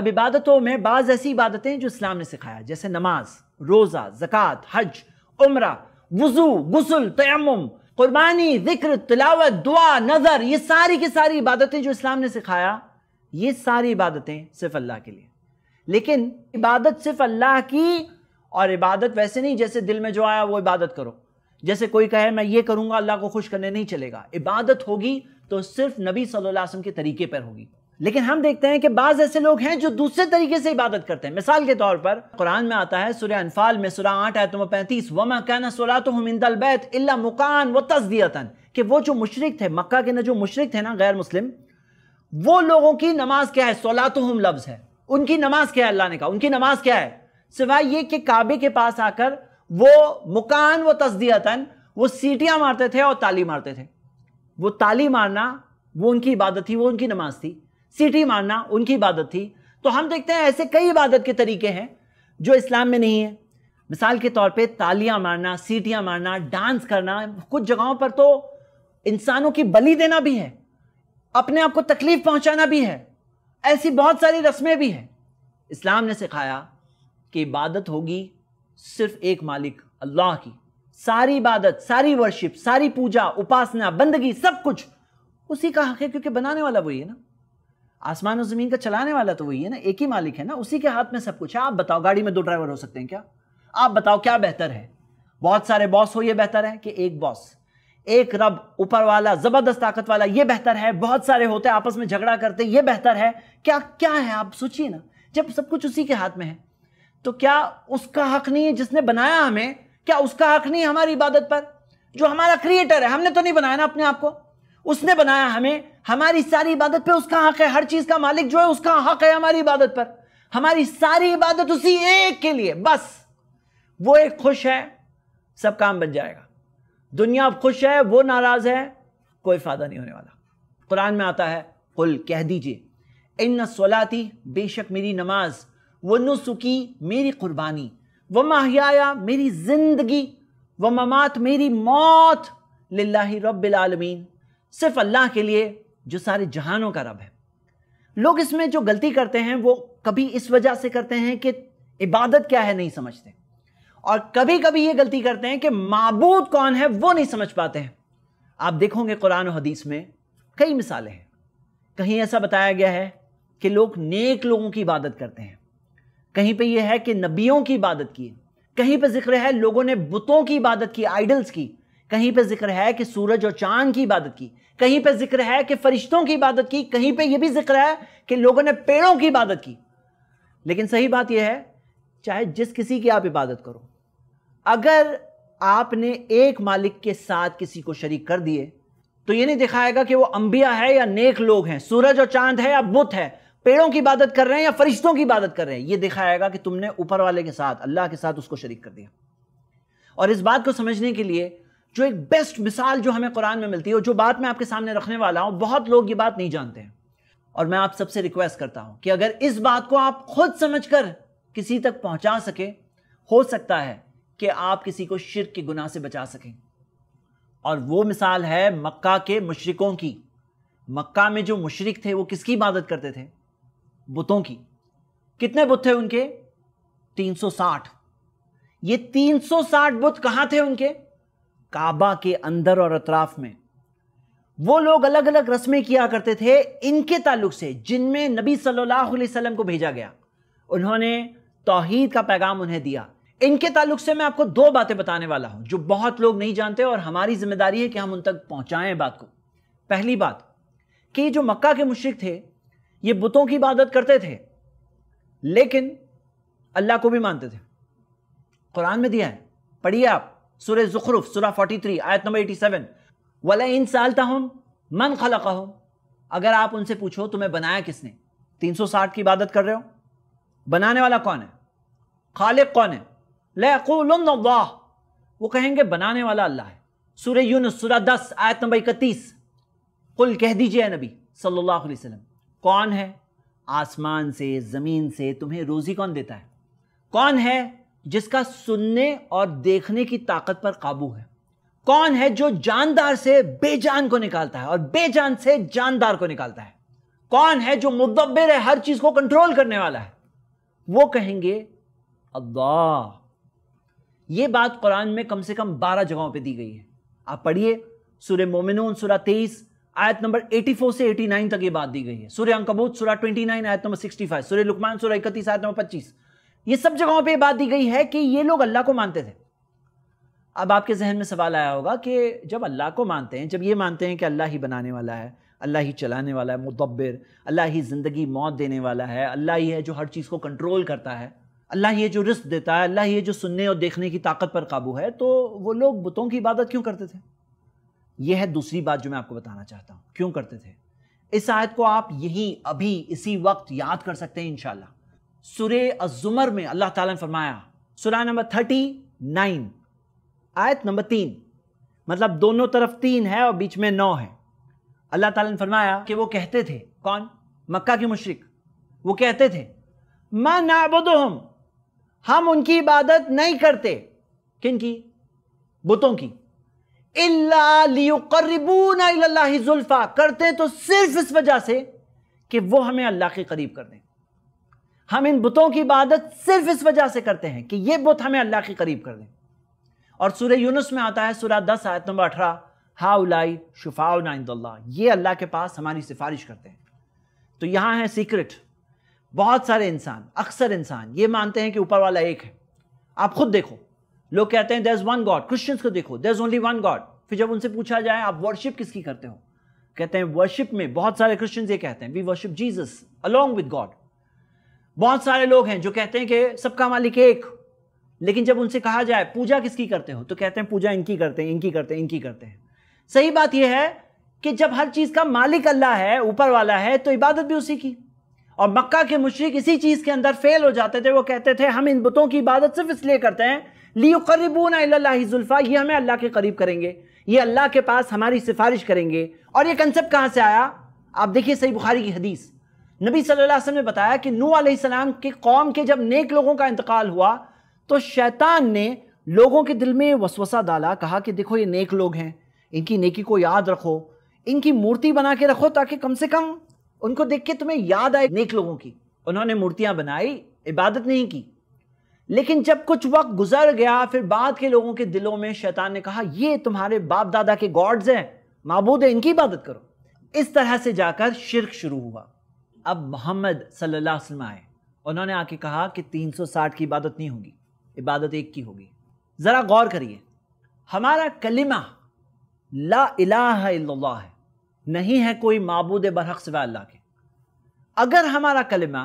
[SPEAKER 1] अब इबादतों में बाज़ ऐसी इबादतें जो इस्लाम ने सिखाया जैसे नमाज रोज़ा ज़क़ात हज उम्र वज़ू गसल तयम कुर्बानी जिक्र तिलावत दुआ नज़र ये सारी की सारी इबादतें जो इस्लाम ने सिखाया ये सारी इबादतें सिर्फ अल्लाह के लिए लेकिन इबादत सिर्फ अल्लाह की और इबादत वैसे नहीं जैसे दिल में जो आया वो इबादत करो जैसे कोई कहे मैं ये करूंगा अल्लाह को खुश करने नहीं चलेगा इबादत होगी तो सिर्फ नबी सल्लल्लाहु अलैहि वसल्लम के तरीके पर होगी लेकिन हम देखते हैं कि बाज़ ऐसे लोग हैं जो दूसरे तरीके से इबादत करते हैं मिसाल के तौर पर कुरान में आता है सुर अनफाल में सुरह आठ आयत नंबर पैंतीस वमा कहना सोला तो बैत इल्ला मुकान व तस्दियतन कि वो जो मुशरक थे मक्का के ना जो मुशरक थे ना गैर मुस्लिम वो लोगों की नमाज क्या है सोला तो लफ्ज़ है उनकी नमाज क्या है अल्लाह ने कहा उनकी नमाज क्या है सिवाय ये कि काबे के पास आकर वो मुकान वो तस्दीतन वो सीटियां मारते थे और ताली मारते थे वो ताली मारना वो उनकी इबादत थी वो उनकी नमाज थी सीटी मारना उनकी इबादत थी तो हम देखते हैं ऐसे कई इबादत के तरीके हैं जो इस्लाम में नहीं है मिसाल के तौर पे तालियां मारना सीटियां मारना डांस करना कुछ जगहों पर तो इंसानों की बलि देना भी है अपने आप को तकलीफ पहुंचाना भी है ऐसी बहुत सारी रस्में भी हैं इस्लाम ने सिखाया कि इबादत होगी सिर्फ एक मालिक अल्लाह की सारी इबादत सारी वर्शिप सारी पूजा उपासना बंदगी सब कुछ उसी का हक है क्योंकि बनाने वाला वही है ना आसमान और ज़मीन का चलाने वाला तो वही है ना एक ही मालिक है ना उसी के हाथ में सब कुछ है आप बताओ गाड़ी में दो ड्राइवर हो सकते हैं क्या आप बताओ क्या बेहतर है बहुत सारे बॉस हो ये बेहतर है कि एक बॉस एक रब ऊपर वाला जबरदस्त ताकत वाला ये बेहतर है बहुत सारे होते हैं आपस में झगड़ा करते ये बेहतर है क्या क्या है आप सोचिए ना जब सब कुछ उसी के हाथ में है तो क्या उसका हक नहीं है जिसने बनाया हमें क्या उसका हक नहीं है हमारी इबादत पर जो हमारा क्रिएटर है हमने तो नहीं बनाया ना अपने आप को उसने बनाया हमें हमारी सारी इबादत पे उसका हक है हर चीज का मालिक जो है उसका हक है हमारी इबादत पर हमारी सारी इबादत उसी एक के लिए बस वो एक खुश है सब काम बन जाएगा दुनिया खुश है वो नाराज है कोई फायदा नहीं होने वाला कुरान में आता है कुल कह दीजिए इन न सोलाती बेशक मेरी नमाज व नुसुकी मेरी कुर्बानी व माहिया मेरी जिंदगी व ममात मेरी मौत लाला रबालमीन सिर्फ अल्लाह के लिए जो सारे जहानों का रब है लोग इसमें जो गलती करते हैं वो कभी इस वजह से करते हैं कि इबादत क्या है नहीं समझते और कभी कभी ये गलती करते हैं कि माबूद कौन है वो नहीं समझ पाते हैं आप देखोगे कुरान और हदीस में कई मिसालें हैं कहीं ऐसा बताया गया है कि लोग नेक लोगों की इबादत करते हैं कहीं पे यह है कि नबियों की इबादत की कहीं पे जिक्र है लोगों ने बुतों की इबादत की आइडल्स की कहीं पे जिक्र है कि सूरज और चांद की इबादत की कहीं पे जिक्र है कि फरिश्तों की इबादत की कहीं पे यह भी जिक्र है कि लोगों ने पेड़ों की इबादत की लेकिन सही बात यह है चाहे जिस किसी की आप इबादत करो अगर आपने एक मालिक के साथ किसी को शरीक कर दिए तो ये नहीं दिखाएगा कि वो अंबिया है या नेक लोग हैं सूरज और चांद है या बुत है पेड़ों की इबादत कर रहे हैं या फरिश्तों की इबादत कर रहे हैं ये दिखाएगा कि तुमने ऊपर वाले के साथ अल्लाह के साथ उसको शरीक कर दिया और इस बात को समझने के लिए जो एक बेस्ट मिसाल जो हमें कुरान में मिलती है और जो बात मैं आपके सामने रखने वाला हूं बहुत लोग ये बात नहीं जानते हैं और मैं आप सबसे रिक्वेस्ट करता हूं कि अगर इस बात को आप खुद समझ कर किसी तक पहुंचा सके हो सकता है कि आप किसी को शिरक के गुनाह से बचा सकें और वो मिसाल है मक्का के मुशरकों की मक्का में जो मुशरक थे वो किसकी इबादत करते थे बुतों की कितने बुत थे उनके 360 ये 360 बुत कहां थे उनके काबा के अंदर और अतराफ में वो लोग अलग अलग रस्में किया करते थे इनके ताल्लुक से जिनमें नबी सल्लल्लाहु अलैहि वसल्लम को भेजा गया उन्होंने तोहीद का पैगाम उन्हें दिया इनके ताल्लुक से मैं आपको दो बातें बताने वाला हूं जो बहुत लोग नहीं जानते और हमारी जिम्मेदारी है कि हम उन तक पहुंचाएं बात को पहली बात कि जो मक्का के मुश्रक थे ये बुतों की इबादत करते थे लेकिन अल्लाह को भी मानते थे कुरान में दिया है पढ़िए आप सुर जुखरुफ सुरा 43 आयत नंबर 87 सेवन वाला इन साल हम मन खलक हो अगर आप उनसे पूछो तुम्हें बनाया किसने 360 की इबादत कर रहे हो बनाने वाला कौन है खालिक कौन है लकुल्ला वो कहेंगे बनाने वाला अल्लाह है सूर्य यून सूरा दस आयत नंबर इकतीस कुल कह दीजिए नबी सल्लल्लाहु अलैहि वसल्लम कौन है आसमान से ज़मीन से तुम्हें रोज़ी कौन देता है कौन है जिसका सुनने और देखने की ताकत पर काबू है कौन है जो जानदार से बेजान को निकालता है और बेजान से जानदार को निकालता है कौन है जो मुदब्बिर है हर चीज़ को कंट्रोल करने वाला है वो कहेंगे अल्लाह ये बात कुरान में कम से कम बारह जगहों पर दी गई है आप पढ़िए सूर्य मोमिन सूरा तेईस आयत नंबर 84 से 89 तक ये बात दी गई है सूर्य अंकबूत सूरा 29 आयत नंबर 65 सूर्य लुकमान सूर्य इकतीस आयत नंबर 25 ये सब जगहों पे ये बात दी गई है कि ये लोग अल्लाह को मानते थे अब आपके जहन में सवाल आया होगा कि जब अल्लाह को मानते हैं जब ये मानते हैं कि अल्लाह ही बनाने वाला है अल्लाह ही चलाने वाला है मुदब्बिर अल्लाह ही ज़िंदगी मौत देने वाला है अल्लाह ही है जो हर चीज़ को कंट्रोल करता है अल्लाह ये जो रिस्क देता है अल्लाह ये जो सुनने और देखने की ताकत पर काबू है तो वो लोग बुतों की इबादत क्यों करते थे ये है दूसरी बात जो मैं आपको बताना चाहता हूँ क्यों करते थे इस आयत को आप यही अभी इसी वक्त याद कर सकते हैं इनशाला सुर अजुमर में अल्लाह ताला ने फरमाया सुरा नंबर थर्टी नाइन आयत नंबर तीन मतलब दोनों तरफ तीन है और बीच में नौ है अल्लाह ताला ने फरमाया कि वो कहते थे कौन मक्का के मुशरक वो कहते थे मा नाबुदहम हम उनकी इबादत नहीं करते किन की बुतों की इल्ला करते तो सिर्फ इस वजह से कि वो हमें अल्लाह के करीब कर दें हम इन बुतों की इबादत सिर्फ इस वजह से करते हैं कि ये बुत हमें अल्लाह के करीब कर दें और सूर्य यूनुस में आता है सूर्य दस आयत नंबर अठारह हा उलाई शिफाउना ये अल्लाह के पास हमारी सिफारिश करते हैं तो यहाँ है सीक्रेट बहुत सारे इंसान अक्सर इंसान ये मानते हैं कि ऊपर वाला एक है आप खुद देखो लोग कहते हैं दस वन गॉड क्रिश्चियंस को देखो दस ओनली वन गॉड फिर जब उनसे पूछा जाए आप वर्शिप किसकी करते हो कहते हैं वर्शिप में बहुत सारे क्रिश्चियन ये कहते हैं we worship Jesus along with God बहुत सारे लोग हैं जो कहते हैं कि सबका मालिक एक लेकिन जब उनसे कहा जाए पूजा किसकी करते हो तो कहते हैं पूजा इनकी करते हैं इनकी करते हैं इनकी करते हैं सही बात यह है कि जब हर चीज का मालिक अल्लाह है ऊपर वाला है तो इबादत भी उसी की और मक्का के मुशरक इसी चीज़ के अंदर फेल हो जाते थे वो कहते थे हम इन बुतों की इबादत सिर्फ इसलिए करते हैं लियो करीबून अल्लाजुल्फ़ा ये हमें अल्लाह के करीब करेंगे ये अल्लाह के पास हमारी सिफारिश करेंगे और ये कंसेप्ट कहाँ से आया आप देखिए सही बुखारी की हदीस नबी सल्लल्लाहु अलैहि वसल्लम ने बताया कि नू आसमाम के कौम के जब नेक लोगों का इंतकाल हुआ तो शैतान ने लोगों के दिल में वसवसा डाला कहा कि देखो ये नेक लोग हैं इनकी नेकी को याद रखो इनकी मूर्ति बना के रखो ताकि कम से कम उनको देख के तुम्हें याद आए नेक लोगों की उन्होंने मूर्तियां बनाई इबादत नहीं की लेकिन जब कुछ वक्त गुजर गया फिर बाद के लोगों के दिलों में शैतान ने कहा ये तुम्हारे बाप दादा के गॉड्स हैं मबूद है इनकी इबादत करो इस तरह से जाकर शिरक शुरू हुआ अब मोहम्मद सल्लल्लाहु अलैहि वसल्लम आए उन्होंने आके कहा कि 360 की इबादत नहीं होगी इबादत एक की होगी ज़रा गौर करिए हमारा कलिमा ला इलाहा है नहीं है कोई मबूद बरहक सिवा अल्लाह के अगर हमारा कलमा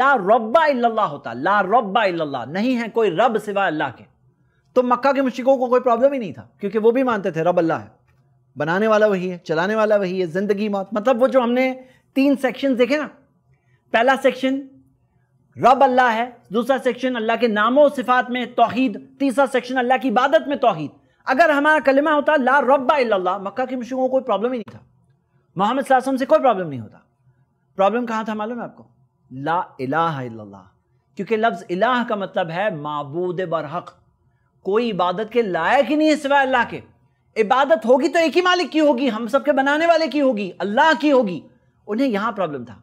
[SPEAKER 1] ला रब्बा इल्लल्लाह होता ला रब्बा इल्लल्लाह नहीं है कोई रब सिवा अल्लाह के तो मक्का के मुश्रकों को कोई प्रॉब्लम ही नहीं था क्योंकि वो भी मानते थे रब अल्लाह है बनाने वाला वही है चलाने वाला वही है ज़िंदगी मौत मतलब वो जो हमने तीन सेक्शन देखे ना पहला सेक्शन रब अल्लाह है दूसरा सेक्शन अल्लाह के नामों सिफात में तोहद तीसरा सेक्शन अल्लाह की इबादत में तोहद अगर हमारा कलमा होता ला रब्बा इल्लल्लाह मक्का के मुश्रकों को कोई प्रॉब्लम ही नहीं था मोहम्मद से कोई प्रॉब्लम नहीं होता प्रॉब्लम कहाँ था मालूम है आपको ला इलाह क्योंकि लफ्ज़ इलाह का मतलब है मबूद बरहक कोई इबादत के लायक ही नहीं है सिवाय अल्लाह के इबादत होगी तो एक ही मालिक की होगी हम सब के बनाने वाले की होगी अल्लाह की होगी उन्हें यहाँ प्रॉब्लम था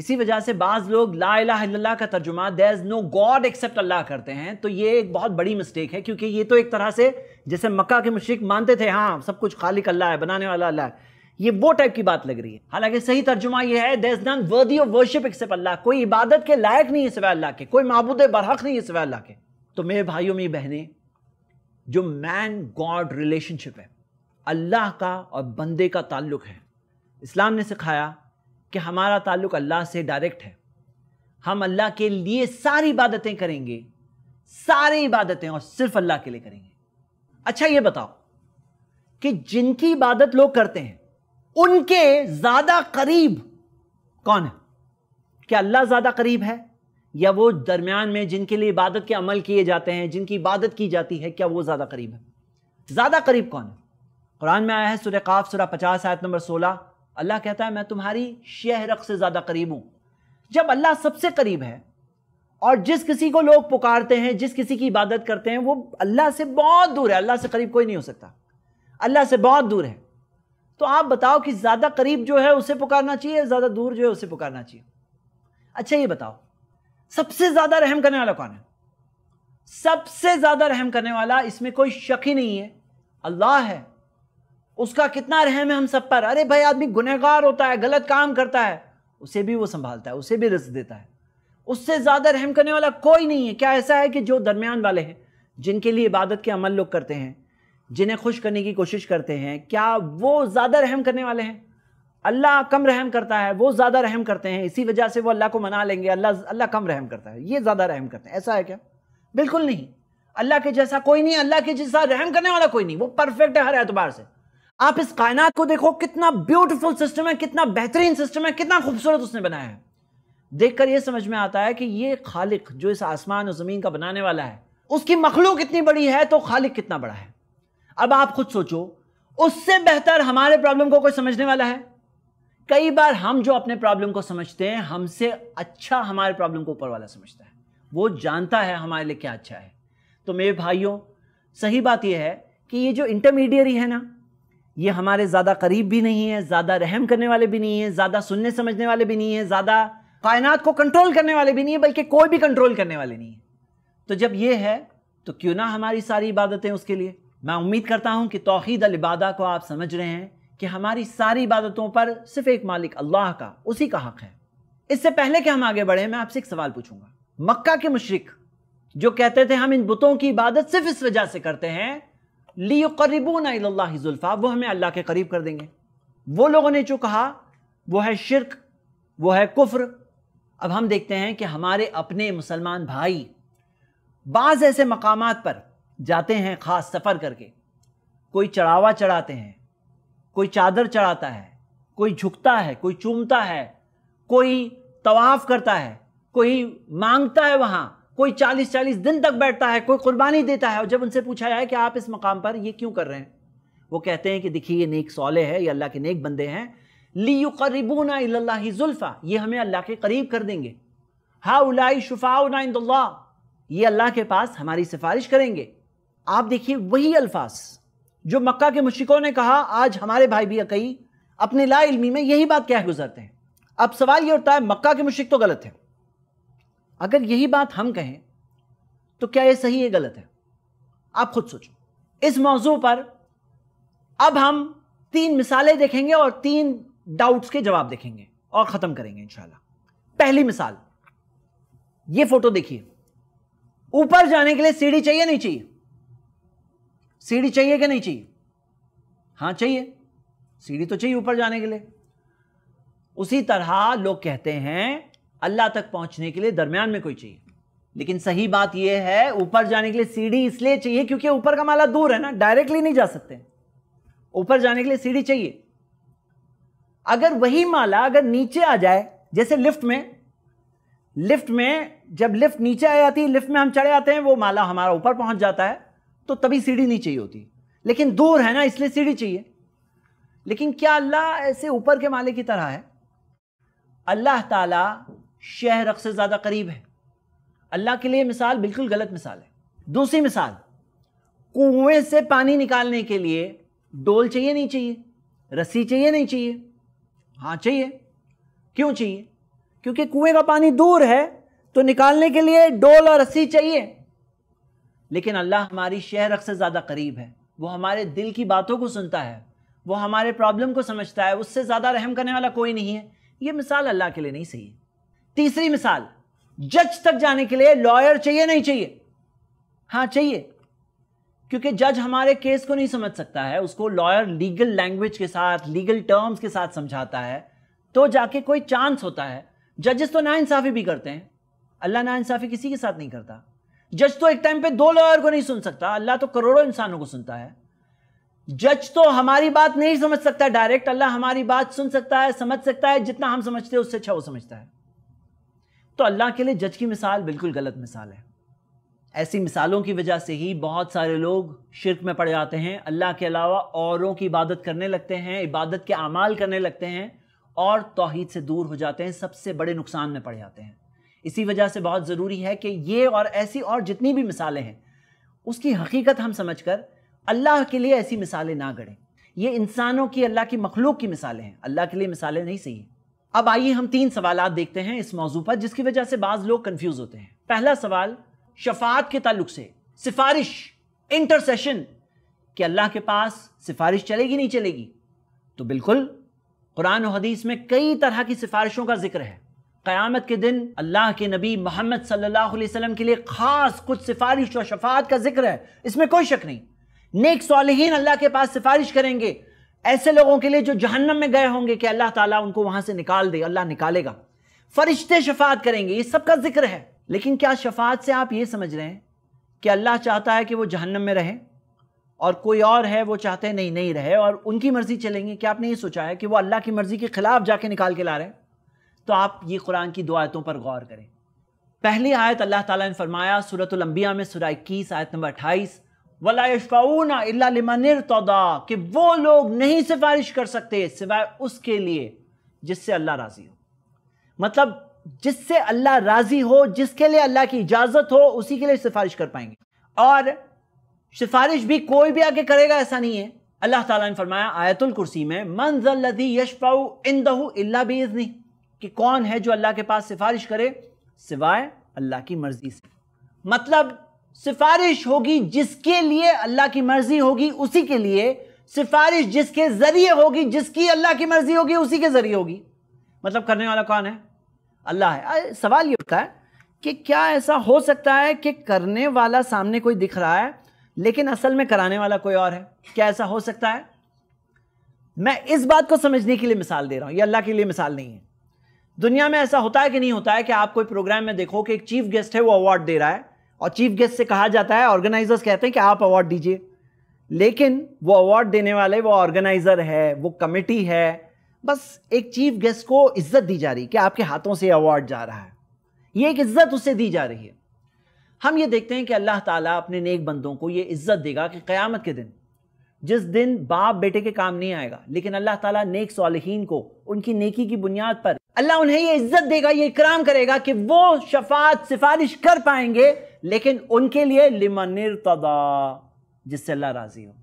[SPEAKER 1] इसी वजह से बाज लोग ला इला का तर्जुमा there is no God except अल्लाह करते हैं तो ये एक बहुत बड़ी मिस्टेक है क्योंकि ये तो एक तरह से जैसे मक्का के मुश्रक मानते थे हाँ सब कुछ खालिक अल्लाह है बनाने वाला अल्लाह है ये वो टाइप की बात लग रही है हालांकि सही तर्जुमा यह है there is worthy of worship except अल्लाह कोई इबादत के लायक नहीं है सिवाय अल्लाह के कोई महबूद बरहक नहीं है सिवाय अल्लाह के तो मेरे भाइयों मेरी बहनें जो मैन गॉड रिलेशनशिप है अल्लाह का और बंदे का ताल्लुक है इस्लाम ने सिखाया कि हमारा ताल्लुक अल्लाह से डायरेक्ट है हम अल्लाह के लिए सारी इबादतें करेंगे सारी इबादतें और सिर्फ अल्लाह के लिए करेंगे अच्छा ये बताओ कि जिनकी इबादत लोग करते हैं उनके ज्यादा करीब कौन है क्या अल्लाह ज्यादा करीब है या वो दरमियान में जिनके लिए इबादत के अमल किए जाते हैं जिनकी इबादत की जाती है क्या वो ज्यादा करीब है ज्यादा करीब कौन है कुरान में आया है सुर काफ सुरा पचास आयत नंबर सोलह अल्लाह कहता है मैं तुम्हारी शहरक से ज्यादा करीब हूं जब अल्लाह सबसे करीब है और जिस किसी को लोग पुकारते हैं जिस किसी की इबादत करते हैं वो अल्लाह से बहुत दूर है अल्लाह से करीब कोई नहीं हो सकता अल्लाह से बहुत दूर है तो आप बताओ कि ज़्यादा करीब जो है उसे पुकारना चाहिए ज़्यादा दूर जो है उसे पुकारना चाहिए अच्छा ये बताओ सबसे ज़्यादा रहम करने वाला कौन है सबसे ज़्यादा रहम करने वाला इसमें कोई शक ही नहीं है अल्लाह है उसका कितना रहम है हम सब पर अरे भाई आदमी गुनहगार होता है गलत काम करता है उसे भी वो संभालता है उसे भी रिस्क देता है उससे ज़्यादा रहम करने वाला कोई नहीं है क्या ऐसा है कि जो दरमियान वाले हैं जिनके लिए इबादत के अमल लोग करते हैं जिन्हें खुश करने की कोशिश करते हैं क्या वो ज़्यादा रहम करने वाले हैं अल्लाह कम रहम करता है वो ज़्यादा रहम करते हैं इसी वजह से वो अल्लाह को मना लेंगे अल्लाह अल्लाह कम रहम करता है ये ज़्यादा रहम करते हैं ऐसा है क्या बिल्कुल नहीं अल्लाह के जैसा कोई नहीं अल्लाह के जैसा रहम करने वाला कोई नहीं वो परफेक्ट है हर एतबार से आप इस कायनात को देखो कितना ब्यूटीफुल सिस्टम है कितना बेहतरीन सिस्टम है कितना खूबसूरत उसने बनाया है देखकर यह समझ में आता है कि ये खालिक जो इस आसमान और ज़मीन का बनाने वाला है उसकी मखलूक इतनी बड़ी है तो खालिक कितना बड़ा है अब आप खुद सोचो उससे बेहतर हमारे प्रॉब्लम को कोई समझने वाला है कई बार हम जो अपने प्रॉब्लम को समझते हैं हमसे अच्छा हमारे प्रॉब्लम को ऊपर वाला समझता है वो जानता है हमारे लिए क्या अच्छा है तो मेरे भाइयों सही बात यह है कि ये जो इंटरमीडियरी है ना ये हमारे ज़्यादा करीब भी नहीं है ज़्यादा रहम करने वाले भी नहीं है ज़्यादा सुनने समझने वाले भी नहीं है ज़्यादा कायनात को कंट्रोल करने वाले भी नहीं है बल्कि कोई भी कंट्रोल करने वाले नहीं है तो जब ये है तो क्यों ना हमारी सारी इबादतें उसके लिए मैं उम्मीद करता हूँ कि तोहद अलबादा को आप समझ रहे हैं कि हमारी सारी इबादतों पर सिर्फ एक मालिक अल्लाह का उसी का हक है इससे पहले कि हम आगे बढ़े मैं आपसे एक सवाल पूछूंगा मक्का के मशरक जो कहते थे हम इन बुतों की इबादत सिर्फ इस वजह से करते हैं लियो करीबू नजुल्फा वो हमें अल्लाह के करीब कर देंगे वो लोगों ने जो कहा वो है शिरक वो है कुफ्र अब हम देखते हैं कि हमारे अपने मुसलमान भाई बाज़ ऐसे मकामात पर जाते हैं ख़ास सफ़र करके कोई चढ़ावा चढ़ाते हैं कोई चादर चढ़ाता है कोई झुकता है कोई चूमता है कोई तवाफ़ करता है कोई मांगता है वहाँ कोई चालीस चालीस दिन तक बैठता है कोई कुर्बानी देता है और जब उनसे पूछा जाए कि आप इस मकाम पर ये क्यों कर रहे हैं वो कहते हैं कि देखिए ये नेक सौले है ये अल्लाह के नेक बंदे हैं ली करीबूना जुल्फ़ा ये हमें अल्लाह के करीब कर देंगे हा उलाई शफा ये अल्लाह के पास हमारी सिफारिश करेंगे आप देखिए वही अल्फाज जो मक्का के मुशिकों ने कहा आज हमारे भाई भी अकई अपने ला इलमी में यही बात कह गुजरते हैं अब सवाल ये उठता है मक्का के मुशिक तो गलत है अगर यही बात हम कहें तो क्या ये सही है गलत है आप खुद सोचो इस मौजू पर अब हम तीन मिसालें देखेंगे और तीन डाउट्स के जवाब देखेंगे और ख़त्म करेंगे इंशाल्लाह पहली मिसाल ये फोटो देखिए ऊपर जाने के लिए सीढ़ी चाहिए नहीं चाहिए सीढ़ी चाहिए कि नहीं चाहिए हाँ चाहिए सीढ़ी तो चाहिए ऊपर जाने के लिए उसी तरह लोग कहते हैं अल्लाह तक पहुंचने के लिए दरमियान में कोई चाहिए लेकिन सही बात यह है ऊपर जाने के लिए सीढ़ी इसलिए चाहिए क्योंकि ऊपर का माला दूर है ना डायरेक्टली नहीं जा सकते ऊपर जाने के लिए सीढ़ी चाहिए अगर वही माला अगर नीचे आ जाए जैसे लिफ्ट में लिफ्ट में जब लिफ्ट नीचे आ जाती है लिफ्ट में हम चढ़े आते हैं वो माला हमारा ऊपर पहुंच जाता है तो तभी सीढ़ी नहीं चाहिए होती लेकिन दूर है ना इसलिए सीढ़ी चाहिए लेकिन क्या अल्लाह ऐसे ऊपर के माले की तरह है अल्लाह ताला शहरक से ज़्यादा करीब है अल्लाह के लिए मिसाल बिल्कुल गलत मिसाल है दूसरी मिसाल कुएं से पानी निकालने के लिए डोल चाहिए नहीं चाहिए रस्सी चाहिए नहीं चाहिए हाँ चाहिए क्यों चाहिए क्योंकि कुएं का पानी दूर है तो निकालने के लिए डोल और रस्सी चाहिए लेकिन अल्लाह हमारी शहर से ज़्यादा करीब है वो हमारे दिल की बातों को सुनता है वो हमारे प्रॉब्लम को समझता है उससे ज़्यादा रहम करने वाला कोई नहीं है ये मिसाल अल्लाह के लिए नहीं सही है तीसरी मिसाल जज तक जाने के लिए लॉयर चाहिए नहीं चाहिए हाँ चाहिए क्योंकि जज हमारे केस को नहीं समझ सकता है उसको लॉयर लीगल लैंग्वेज के साथ लीगल टर्म्स के साथ समझाता है तो जाके कोई चांस होता है जजेस तो नाइंसाफ़ी भी करते हैं अल्लाह नाइंसाफ़ी किसी के साथ नहीं करता जज तो एक टाइम पे दो लॉयर को नहीं सुन सकता अल्लाह तो करोड़ों इंसानों को सुनता है जज तो हमारी बात नहीं समझ सकता डायरेक्ट अल्लाह हमारी बात सुन सकता है समझ सकता है जितना हम समझते हैं उससे अच्छा वो समझता है तो अल्लाह के लिए जज की मिसाल बिल्कुल गलत मिसाल है ऐसी मिसालों की वजह से ही बहुत सारे लोग शिरक में पड़ जाते हैं अल्लाह के अलावा औरों की इबादत करने लगते हैं इबादत के अमाल करने लगते हैं और तोहहीद से दूर हो जाते हैं सबसे बड़े नुकसान में पड़ जाते हैं इसी वजह से बहुत ज़रूरी है कि ये और ऐसी और जितनी भी मिसालें हैं उसकी हकीकत हम समझ कर अल्लाह के लिए ऐसी मिसालें ना गढ़ें ये इंसानों की अल्लाह की मखलूक की मिसालें हैं अल्लाह के लिए मिसालें नहीं सही अब आइए हम तीन सवाल देखते हैं इस मौजू पर जिसकी वजह से बाज़ लोग कन्फ्यूज़ होते हैं पहला सवाल शफात के तल्लुक से सिफारिश इंटरसेशन कि अल्लाह के पास सिफारिश चलेगी नहीं चलेगी तो बिल्कुल कुरान हदीस में कई तरह की सिफारिशों का जिक्र है क़यामत के दिन अल्लाह के नबी मोहम्मद सल्लल्लाहु अलैहि वसल्लम के लिए ख़ास कुछ सिफारिश और शफात का जिक्र है इसमें कोई शक नहीं नेक सालहीन अल्लाह के पास सिफारिश करेंगे ऐसे लोगों के लिए जो जहन्नम में गए होंगे कि अल्लाह ताला उनको वहां से निकाल दे अल्लाह निकालेगा फरिश्ते शफात करेंगे ये सब का जिक्र है लेकिन क्या शफात से आप ये समझ रहे हैं कि अल्लाह चाहता है कि वो जहन्नम में रहें और कोई और है वो चाहते हैं नहीं नहीं रहे और उनकी मर्ज़ी चलेंगे क्या आपने ये सोचा है कि वो अल्लाह की मर्ज़ी के ख़िलाफ़ जाके निकाल के ला रहे हैं तो आप ये कुरान की दो आयतों पर गौर करें पहली आयत अल्लाह ताला ने फरमाया सूरतलम्बिया में सुरा इक्कीस आयत नंबर अट्ठाईस वलायशाऊना कि वो लोग नहीं सिफारिश कर सकते सिवाय उसके लिए जिससे अल्लाह राज़ी हो मतलब जिससे अल्लाह राज़ी हो जिसके लिए अल्लाह की इजाज़त हो उसी के लिए सिफारिश कर पाएंगे और सिफारिश भी कोई भी आके करेगा ऐसा नहीं है अल्लाह ताला ने फरमाया आयतुल कुर्सी में मंजल जल्दी यशपाऊ इन दहू इल्ला बेजनी कि कौन है जो अल्लाह के पास सिफारिश करे सिवाय अल्लाह की मर्जी से मतलब सिफारिश होगी जिसके लिए अल्लाह की मर्जी होगी उसी के लिए सिफारिश जिसके जरिए होगी जिसकी अल्लाह की मर्जी होगी उसी के जरिए होगी मतलब करने वाला कौन है अल्लाह है सवाल ये उठता है कि क्या ऐसा हो सकता है कि करने वाला सामने कोई दिख रहा है लेकिन असल में कराने वाला कोई और है क्या ऐसा हो सकता है मैं इस बात को समझने के लिए मिसाल दे रहा हूं यह अल्लाह के लिए मिसाल नहीं है दुनिया में ऐसा होता है कि नहीं होता है कि आप कोई प्रोग्राम में देखो कि एक चीफ गेस्ट है वो अवार्ड दे रहा है और चीफ गेस्ट से कहा जाता है ऑर्गेनाइजर्स कहते हैं कि आप अवार्ड दीजिए लेकिन वो अवार्ड देने वाले वो ऑर्गेनाइजर है वो कमेटी है बस एक चीफ गेस्ट को इज्जत दी जा रही है कि आपके हाथों से अवार्ड जा रहा है ये एक इज्जत उसे दी जा रही है हम ये देखते हैं कि अल्लाह ताला अपने नेक बंदों को ये इज्जत देगा कि क़यामत के दिन जिस दिन बाप बेटे के काम नहीं आएगा लेकिन अल्लाह ताला नेक सालहीन को उनकी नेकी की बुनियाद पर अल्लाह उन्हें ये इज्जत देगा ये इकराम करेगा कि वो शफात सिफारिश कर पाएंगे लेकिन उनके लिए लिमनिर तदा जिससे अल्लाह राजी हो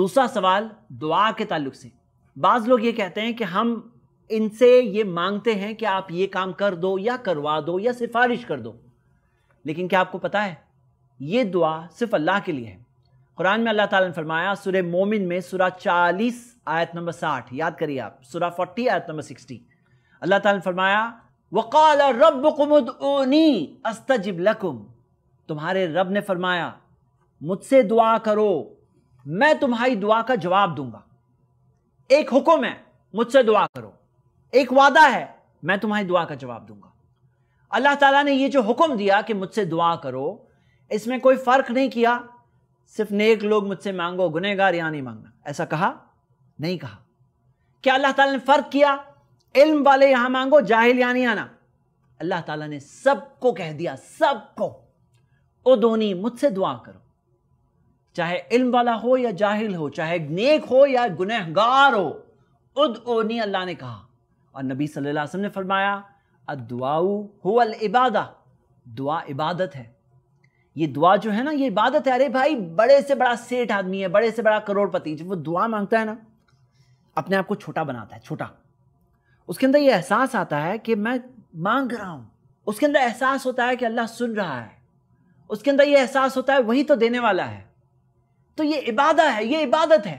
[SPEAKER 1] दूसरा सवाल दुआ के ताल्लुक से बाज़ लोग ये कहते हैं कि हम इनसे ये मांगते हैं कि आप ये काम कर दो या करवा दो या सिफारिश कर दो लेकिन क्या आपको पता है ये दुआ सिर्फ अल्लाह के लिए है कुरान में अल्लाह ताला ने फरमाया सूर्य मोमिन में सूरा 40 आयत नंबर 60 याद करिए आप सूरा 40 आयत नंबर 60 अल्लाह ताला ने फरमाया वक़ाल रब कुमदनी अस्तजिब लकुम तुम्हारे रब ने फरमाया मुझसे दुआ करो मैं तुम्हारी दुआ का जवाब दूंगा एक हुक्म है मुझसे दुआ करो एक वादा है मैं तुम्हारी दुआ का जवाब दूंगा अल्लाह ताला ने ये जो हुक्म दिया कि मुझसे दुआ करो इसमें कोई फ़र्क नहीं किया सिर्फ नेक लोग मुझसे मांगो गुनहगार या नहीं मांगना ऐसा कहा नहीं कहा क्या अल्लाह ताला ने फ़र्क किया इल्म वाले यहां मांगो जाहिल या नहीं आना अल्लाह ताला ने सबको कह दिया सबको ओ दोनी मुझसे दुआ करो चाहे इल्म वाला हो या जाहिल हो चाहे नेक हो या गुनहगार हो उद ओनी अल्लाह ने कहा और नबी सल्लल्लाहु अलैहि वसल्लम ने फरमाया अदुआऊ हुल इबादा दुआ इबादत है ये दुआ जो है ना ये इबादत है अरे भाई बड़े से बड़ा सेठ आदमी है बड़े से बड़ा करोड़पति जब वो दुआ मांगता है ना अपने आप को छोटा बनाता है छोटा उसके अंदर ये एहसास आता है कि मैं मांग रहा हूँ उसके अंदर एहसास होता है कि अल्लाह सुन रहा है उसके अंदर ये एहसास होता है वही तो देने वाला है तो ये इबादा है ये इबादत है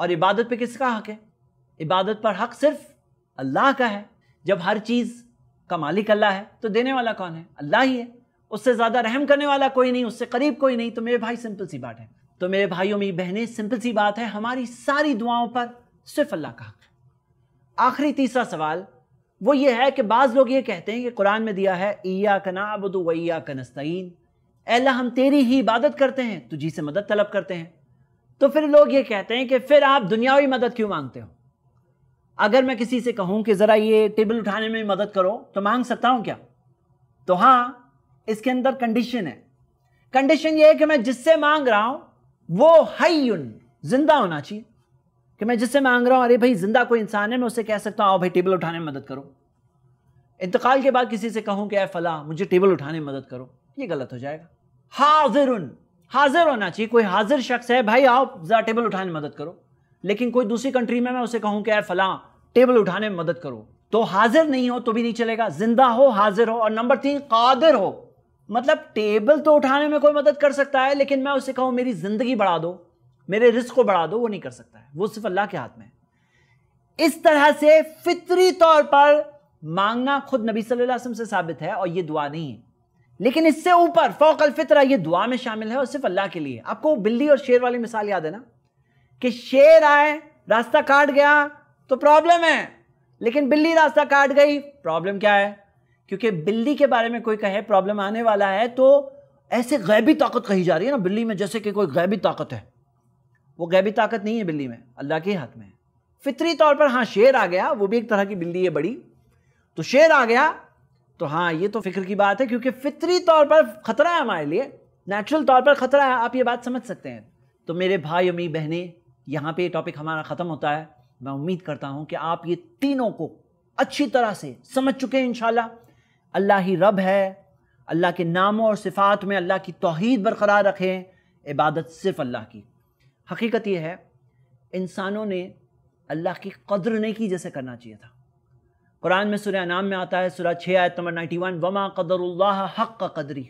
[SPEAKER 1] और इबादत पे किसका हक है इबादत पर हक सिर्फ अल्लाह का है जब हर चीज़ का मालिक अल्लाह है तो देने वाला कौन है अल्लाह ही है उससे ज़्यादा रहम करने वाला कोई नहीं उससे करीब कोई नहीं तो मेरे भाई सिंपल सी बात है तो मेरे भाइयों मेरी बहनें सिंपल सी बात है हमारी सारी दुआओं पर सिर्फ अल्लाह का आखिरी तीसरा सवाल वो ये है कि बाज़ लोग ये कहते हैं कि कुरान में दिया है ईया कना अबुद वैया कनस्तीन अल्लाह हम तेरी ही इबादत करते हैं तुझी तो से मदद तलब करते हैं तो फिर लोग ये कहते हैं कि फिर आप दुनियावी मदद क्यों मांगते हो अगर मैं किसी से कहूं कि ज़रा ये टेबल उठाने में मदद करो तो मांग सकता हूं क्या तो हाँ इसके अंदर कंडीशन है कंडीशन ये है कि मैं जिससे मांग रहा हूं वो उन जिंदा होना चाहिए कि मैं जिससे मांग रहा हूं अरे भाई जिंदा कोई इंसान है मैं उससे कह सकता हूं आओ भाई टेबल उठाने में मदद करो इंतकाल के बाद किसी से कहूं कि फला मुझे टेबल उठाने में मदद करो ये गलत हो जाएगा हाजिर हाजिर होना चाहिए कोई हाजिर शख्स है भाई आओ जरा टेबल उठाने में मदद करो लेकिन कोई दूसरी कंट्री में मैं उसे कहूं कि फला टेबल उठाने में मदद करो तो हाजिर नहीं हो तो भी नहीं चलेगा जिंदा हो हाजिर हो और नंबर तीन कादिर हो मतलब टेबल तो उठाने में कोई मदद कर सकता है लेकिन मैं उसे कहूँ मेरी ज़िंदगी बढ़ा दो मेरे रिस्क को बढ़ा दो वो नहीं कर सकता है वो सिर्फ अल्लाह के हाथ में है इस तरह से फितरी तौर पर मांगना खुद नबी सल्लल्लाहु अलैहि वसल्लम से साबित है और ये दुआ नहीं है लेकिन इससे ऊपर फ़ौक फितरा ये दुआ में शामिल है और सिर्फ अल्लाह के लिए आपको बिल्ली और शेर वाली मिसाल याद है ना कि शेर आए रास्ता काट गया तो प्रॉब्लम है लेकिन बिल्ली रास्ता काट गई प्रॉब्लम क्या है क्योंकि बिल्ली के बारे में कोई कहे प्रॉब्लम आने वाला है तो ऐसे गैबी ताकत कही जा रही है ना बिल्ली में जैसे कि कोई गैबी ताकत है वो गैबी ताकत नहीं है बिल्ली में अल्लाह के हाथ में फितरी तौर पर हाँ शेर आ गया वो भी एक तरह की बिल्ली है बड़ी तो शेर आ गया तो हाँ ये तो फिक्र की बात है क्योंकि फितरी तौर पर खतरा है हमारे लिए नेचुरल तौर पर खतरा है आप ये बात समझ सकते हैं तो मेरे भाई अमी बहनें यहाँ पे टॉपिक हमारा ख़त्म होता है मैं उम्मीद करता हूँ कि आप ये तीनों को अच्छी तरह से समझ चुके हैं इंशाल्लाह अल्लाह ही रब है अल्लाह के नामों और सिफ़ात में अल्लाह की तोहद बरकरार रखें इबादत सिर्फ अल्लाह की हकीकत यह है इंसानों ने अल्लाह की कदर नहीं की जैसे करना चाहिए था कुरान में सुरह नाम में आता है सुरह छः आयत नंबर नाइन्टी वन वमा कदर हक का कदरी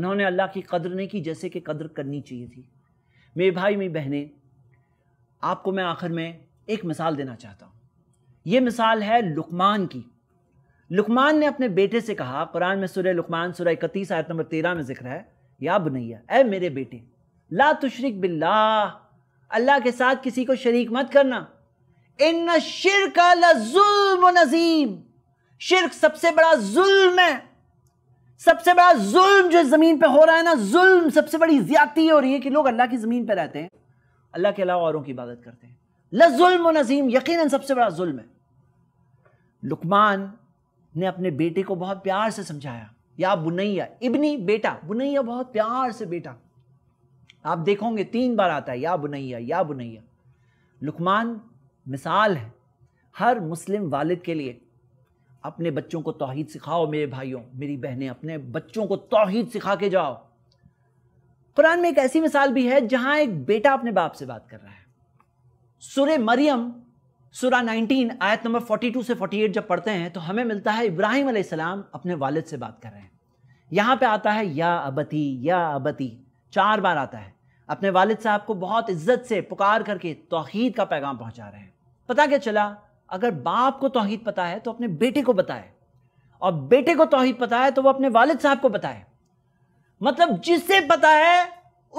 [SPEAKER 1] उन्होंने अल्लाह की कदर नहीं की जैसे कि कदर करनी चाहिए थी मेरे भाई मेरी बहनें आपको मैं आखिर में एक मिसाल देना चाहता हूँ ये मिसाल है लुकमान की लुकमान ने अपने बेटे से कहा कुरान में सुरह लुकमान सुरह इकतीस आयत नंबर तेरह में जिक्र है या बनैया ए मेरे बेटे ला तुशरिक बिल्ला अल्लाह के साथ किसी को शरीक मत करना इन शिर का नजीम शिरक सबसे बड़ा जुल्म है सबसे बड़ा जुल्म जो ज़मीन पे हो रहा है ना जुल्म सबसे बड़ी ज्यादती हो रही है कि लोग अल्लाह की ज़मीन पे रहते हैं अल्लाह के अलावा औरों की इबादत करते हैं लजुल्म नजीम यकीनन सबसे बड़ा जुल्म है लुकमान ने अपने बेटे को बहुत प्यार से समझाया या बुनैया इबनी बेटा बुनैया बहुत प्यार से बेटा आप देखोगे तीन बार आता है या बुनैया या बुनैया लुकमान मिसाल है हर मुस्लिम वालिद के लिए अपने बच्चों को तोहहीद सिखाओ मेरे भाइयों मेरी बहनें अपने बच्चों को तोहहीद सिखा के जाओ कुरान में एक ऐसी मिसाल भी है जहां एक बेटा अपने बाप से बात कर रहा है सुर मरियम सुरा 19 आयत नंबर 42 से 48 जब पढ़ते हैं तो हमें मिलता है इब्राहिम अलैहिस्सलाम अपने वालिद से बात कर रहे हैं यहाँ पे आता है या अबती या अबती चार बार आता है अपने वालिद साहब को बहुत इज्जत से पुकार करके तोहहीद का पैगाम पहुँचा रहे हैं पता क्या चला अगर बाप को तोहहीद पता है तो अपने बेटे को बताए और बेटे को तोहहीद पता है तो वह अपने वालिद साहब को बताए मतलब जिससे पता है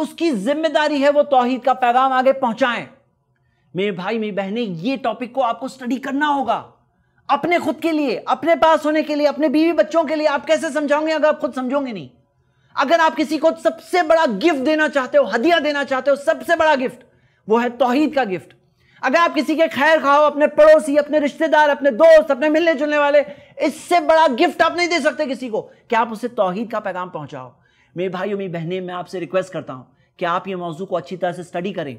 [SPEAKER 1] उसकी जिम्मेदारी है वो तोहहीद का पैगाम आगे पहुँचाएं मेरे भाई मेरी बहनें ये टॉपिक को आपको स्टडी करना होगा अपने खुद के लिए अपने पास होने के लिए अपने बीवी बच्चों के लिए आप कैसे समझाओगे अगर आप खुद समझोगे नहीं अगर आप किसी को सबसे बड़ा गिफ्ट देना चाहते हो हदिया देना चाहते हो सबसे बड़ा गिफ्ट वो है तोहहीद का गिफ्ट अगर आप किसी के खैर खाओ अपने पड़ोसी अपने रिश्तेदार अपने दोस्त अपने मिलने जुलने वाले इससे बड़ा गिफ्ट आप नहीं दे सकते किसी को क्या आप उसे तोहहीद का पैगाम पहुंचाओ मेरे भाई मेरी बहनें मैं आपसे रिक्वेस्ट करता हूं कि आप ये मौजू को अच्छी तरह से स्टडी करें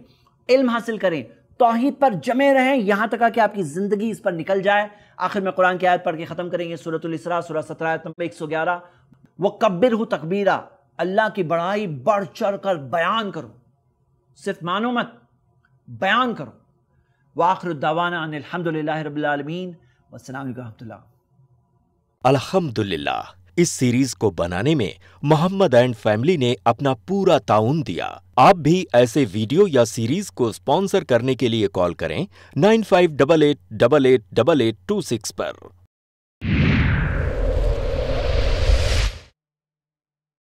[SPEAKER 1] इल्म हासिल करें तोहहीद पर जमे रहें यहाँ तक कि आपकी ज़िंदगी इस पर निकल जाए आखिर में कुरान की आयत पढ़ के ख़त्म करेंगे सूरतुलसरा सूरह सत्रह आयत नंबर एक सौ ग्यारह वो कब्बिर हो तकबीरा अल्लाह की बड़ाई बढ़ चढ़ कर बयान करो सिर्फ मानो मत बयान करो वाखर दावाना अनिलहमदिल्ला रबीन वसलाम अलहमदिल्ला इस सीरीज को बनाने में मोहम्मद एंड फैमिली ने अपना पूरा ताउन दिया आप भी ऐसे वीडियो या सीरीज को स्पॉन्सर करने के लिए कॉल करें nine five double eight double eight double eight two six पर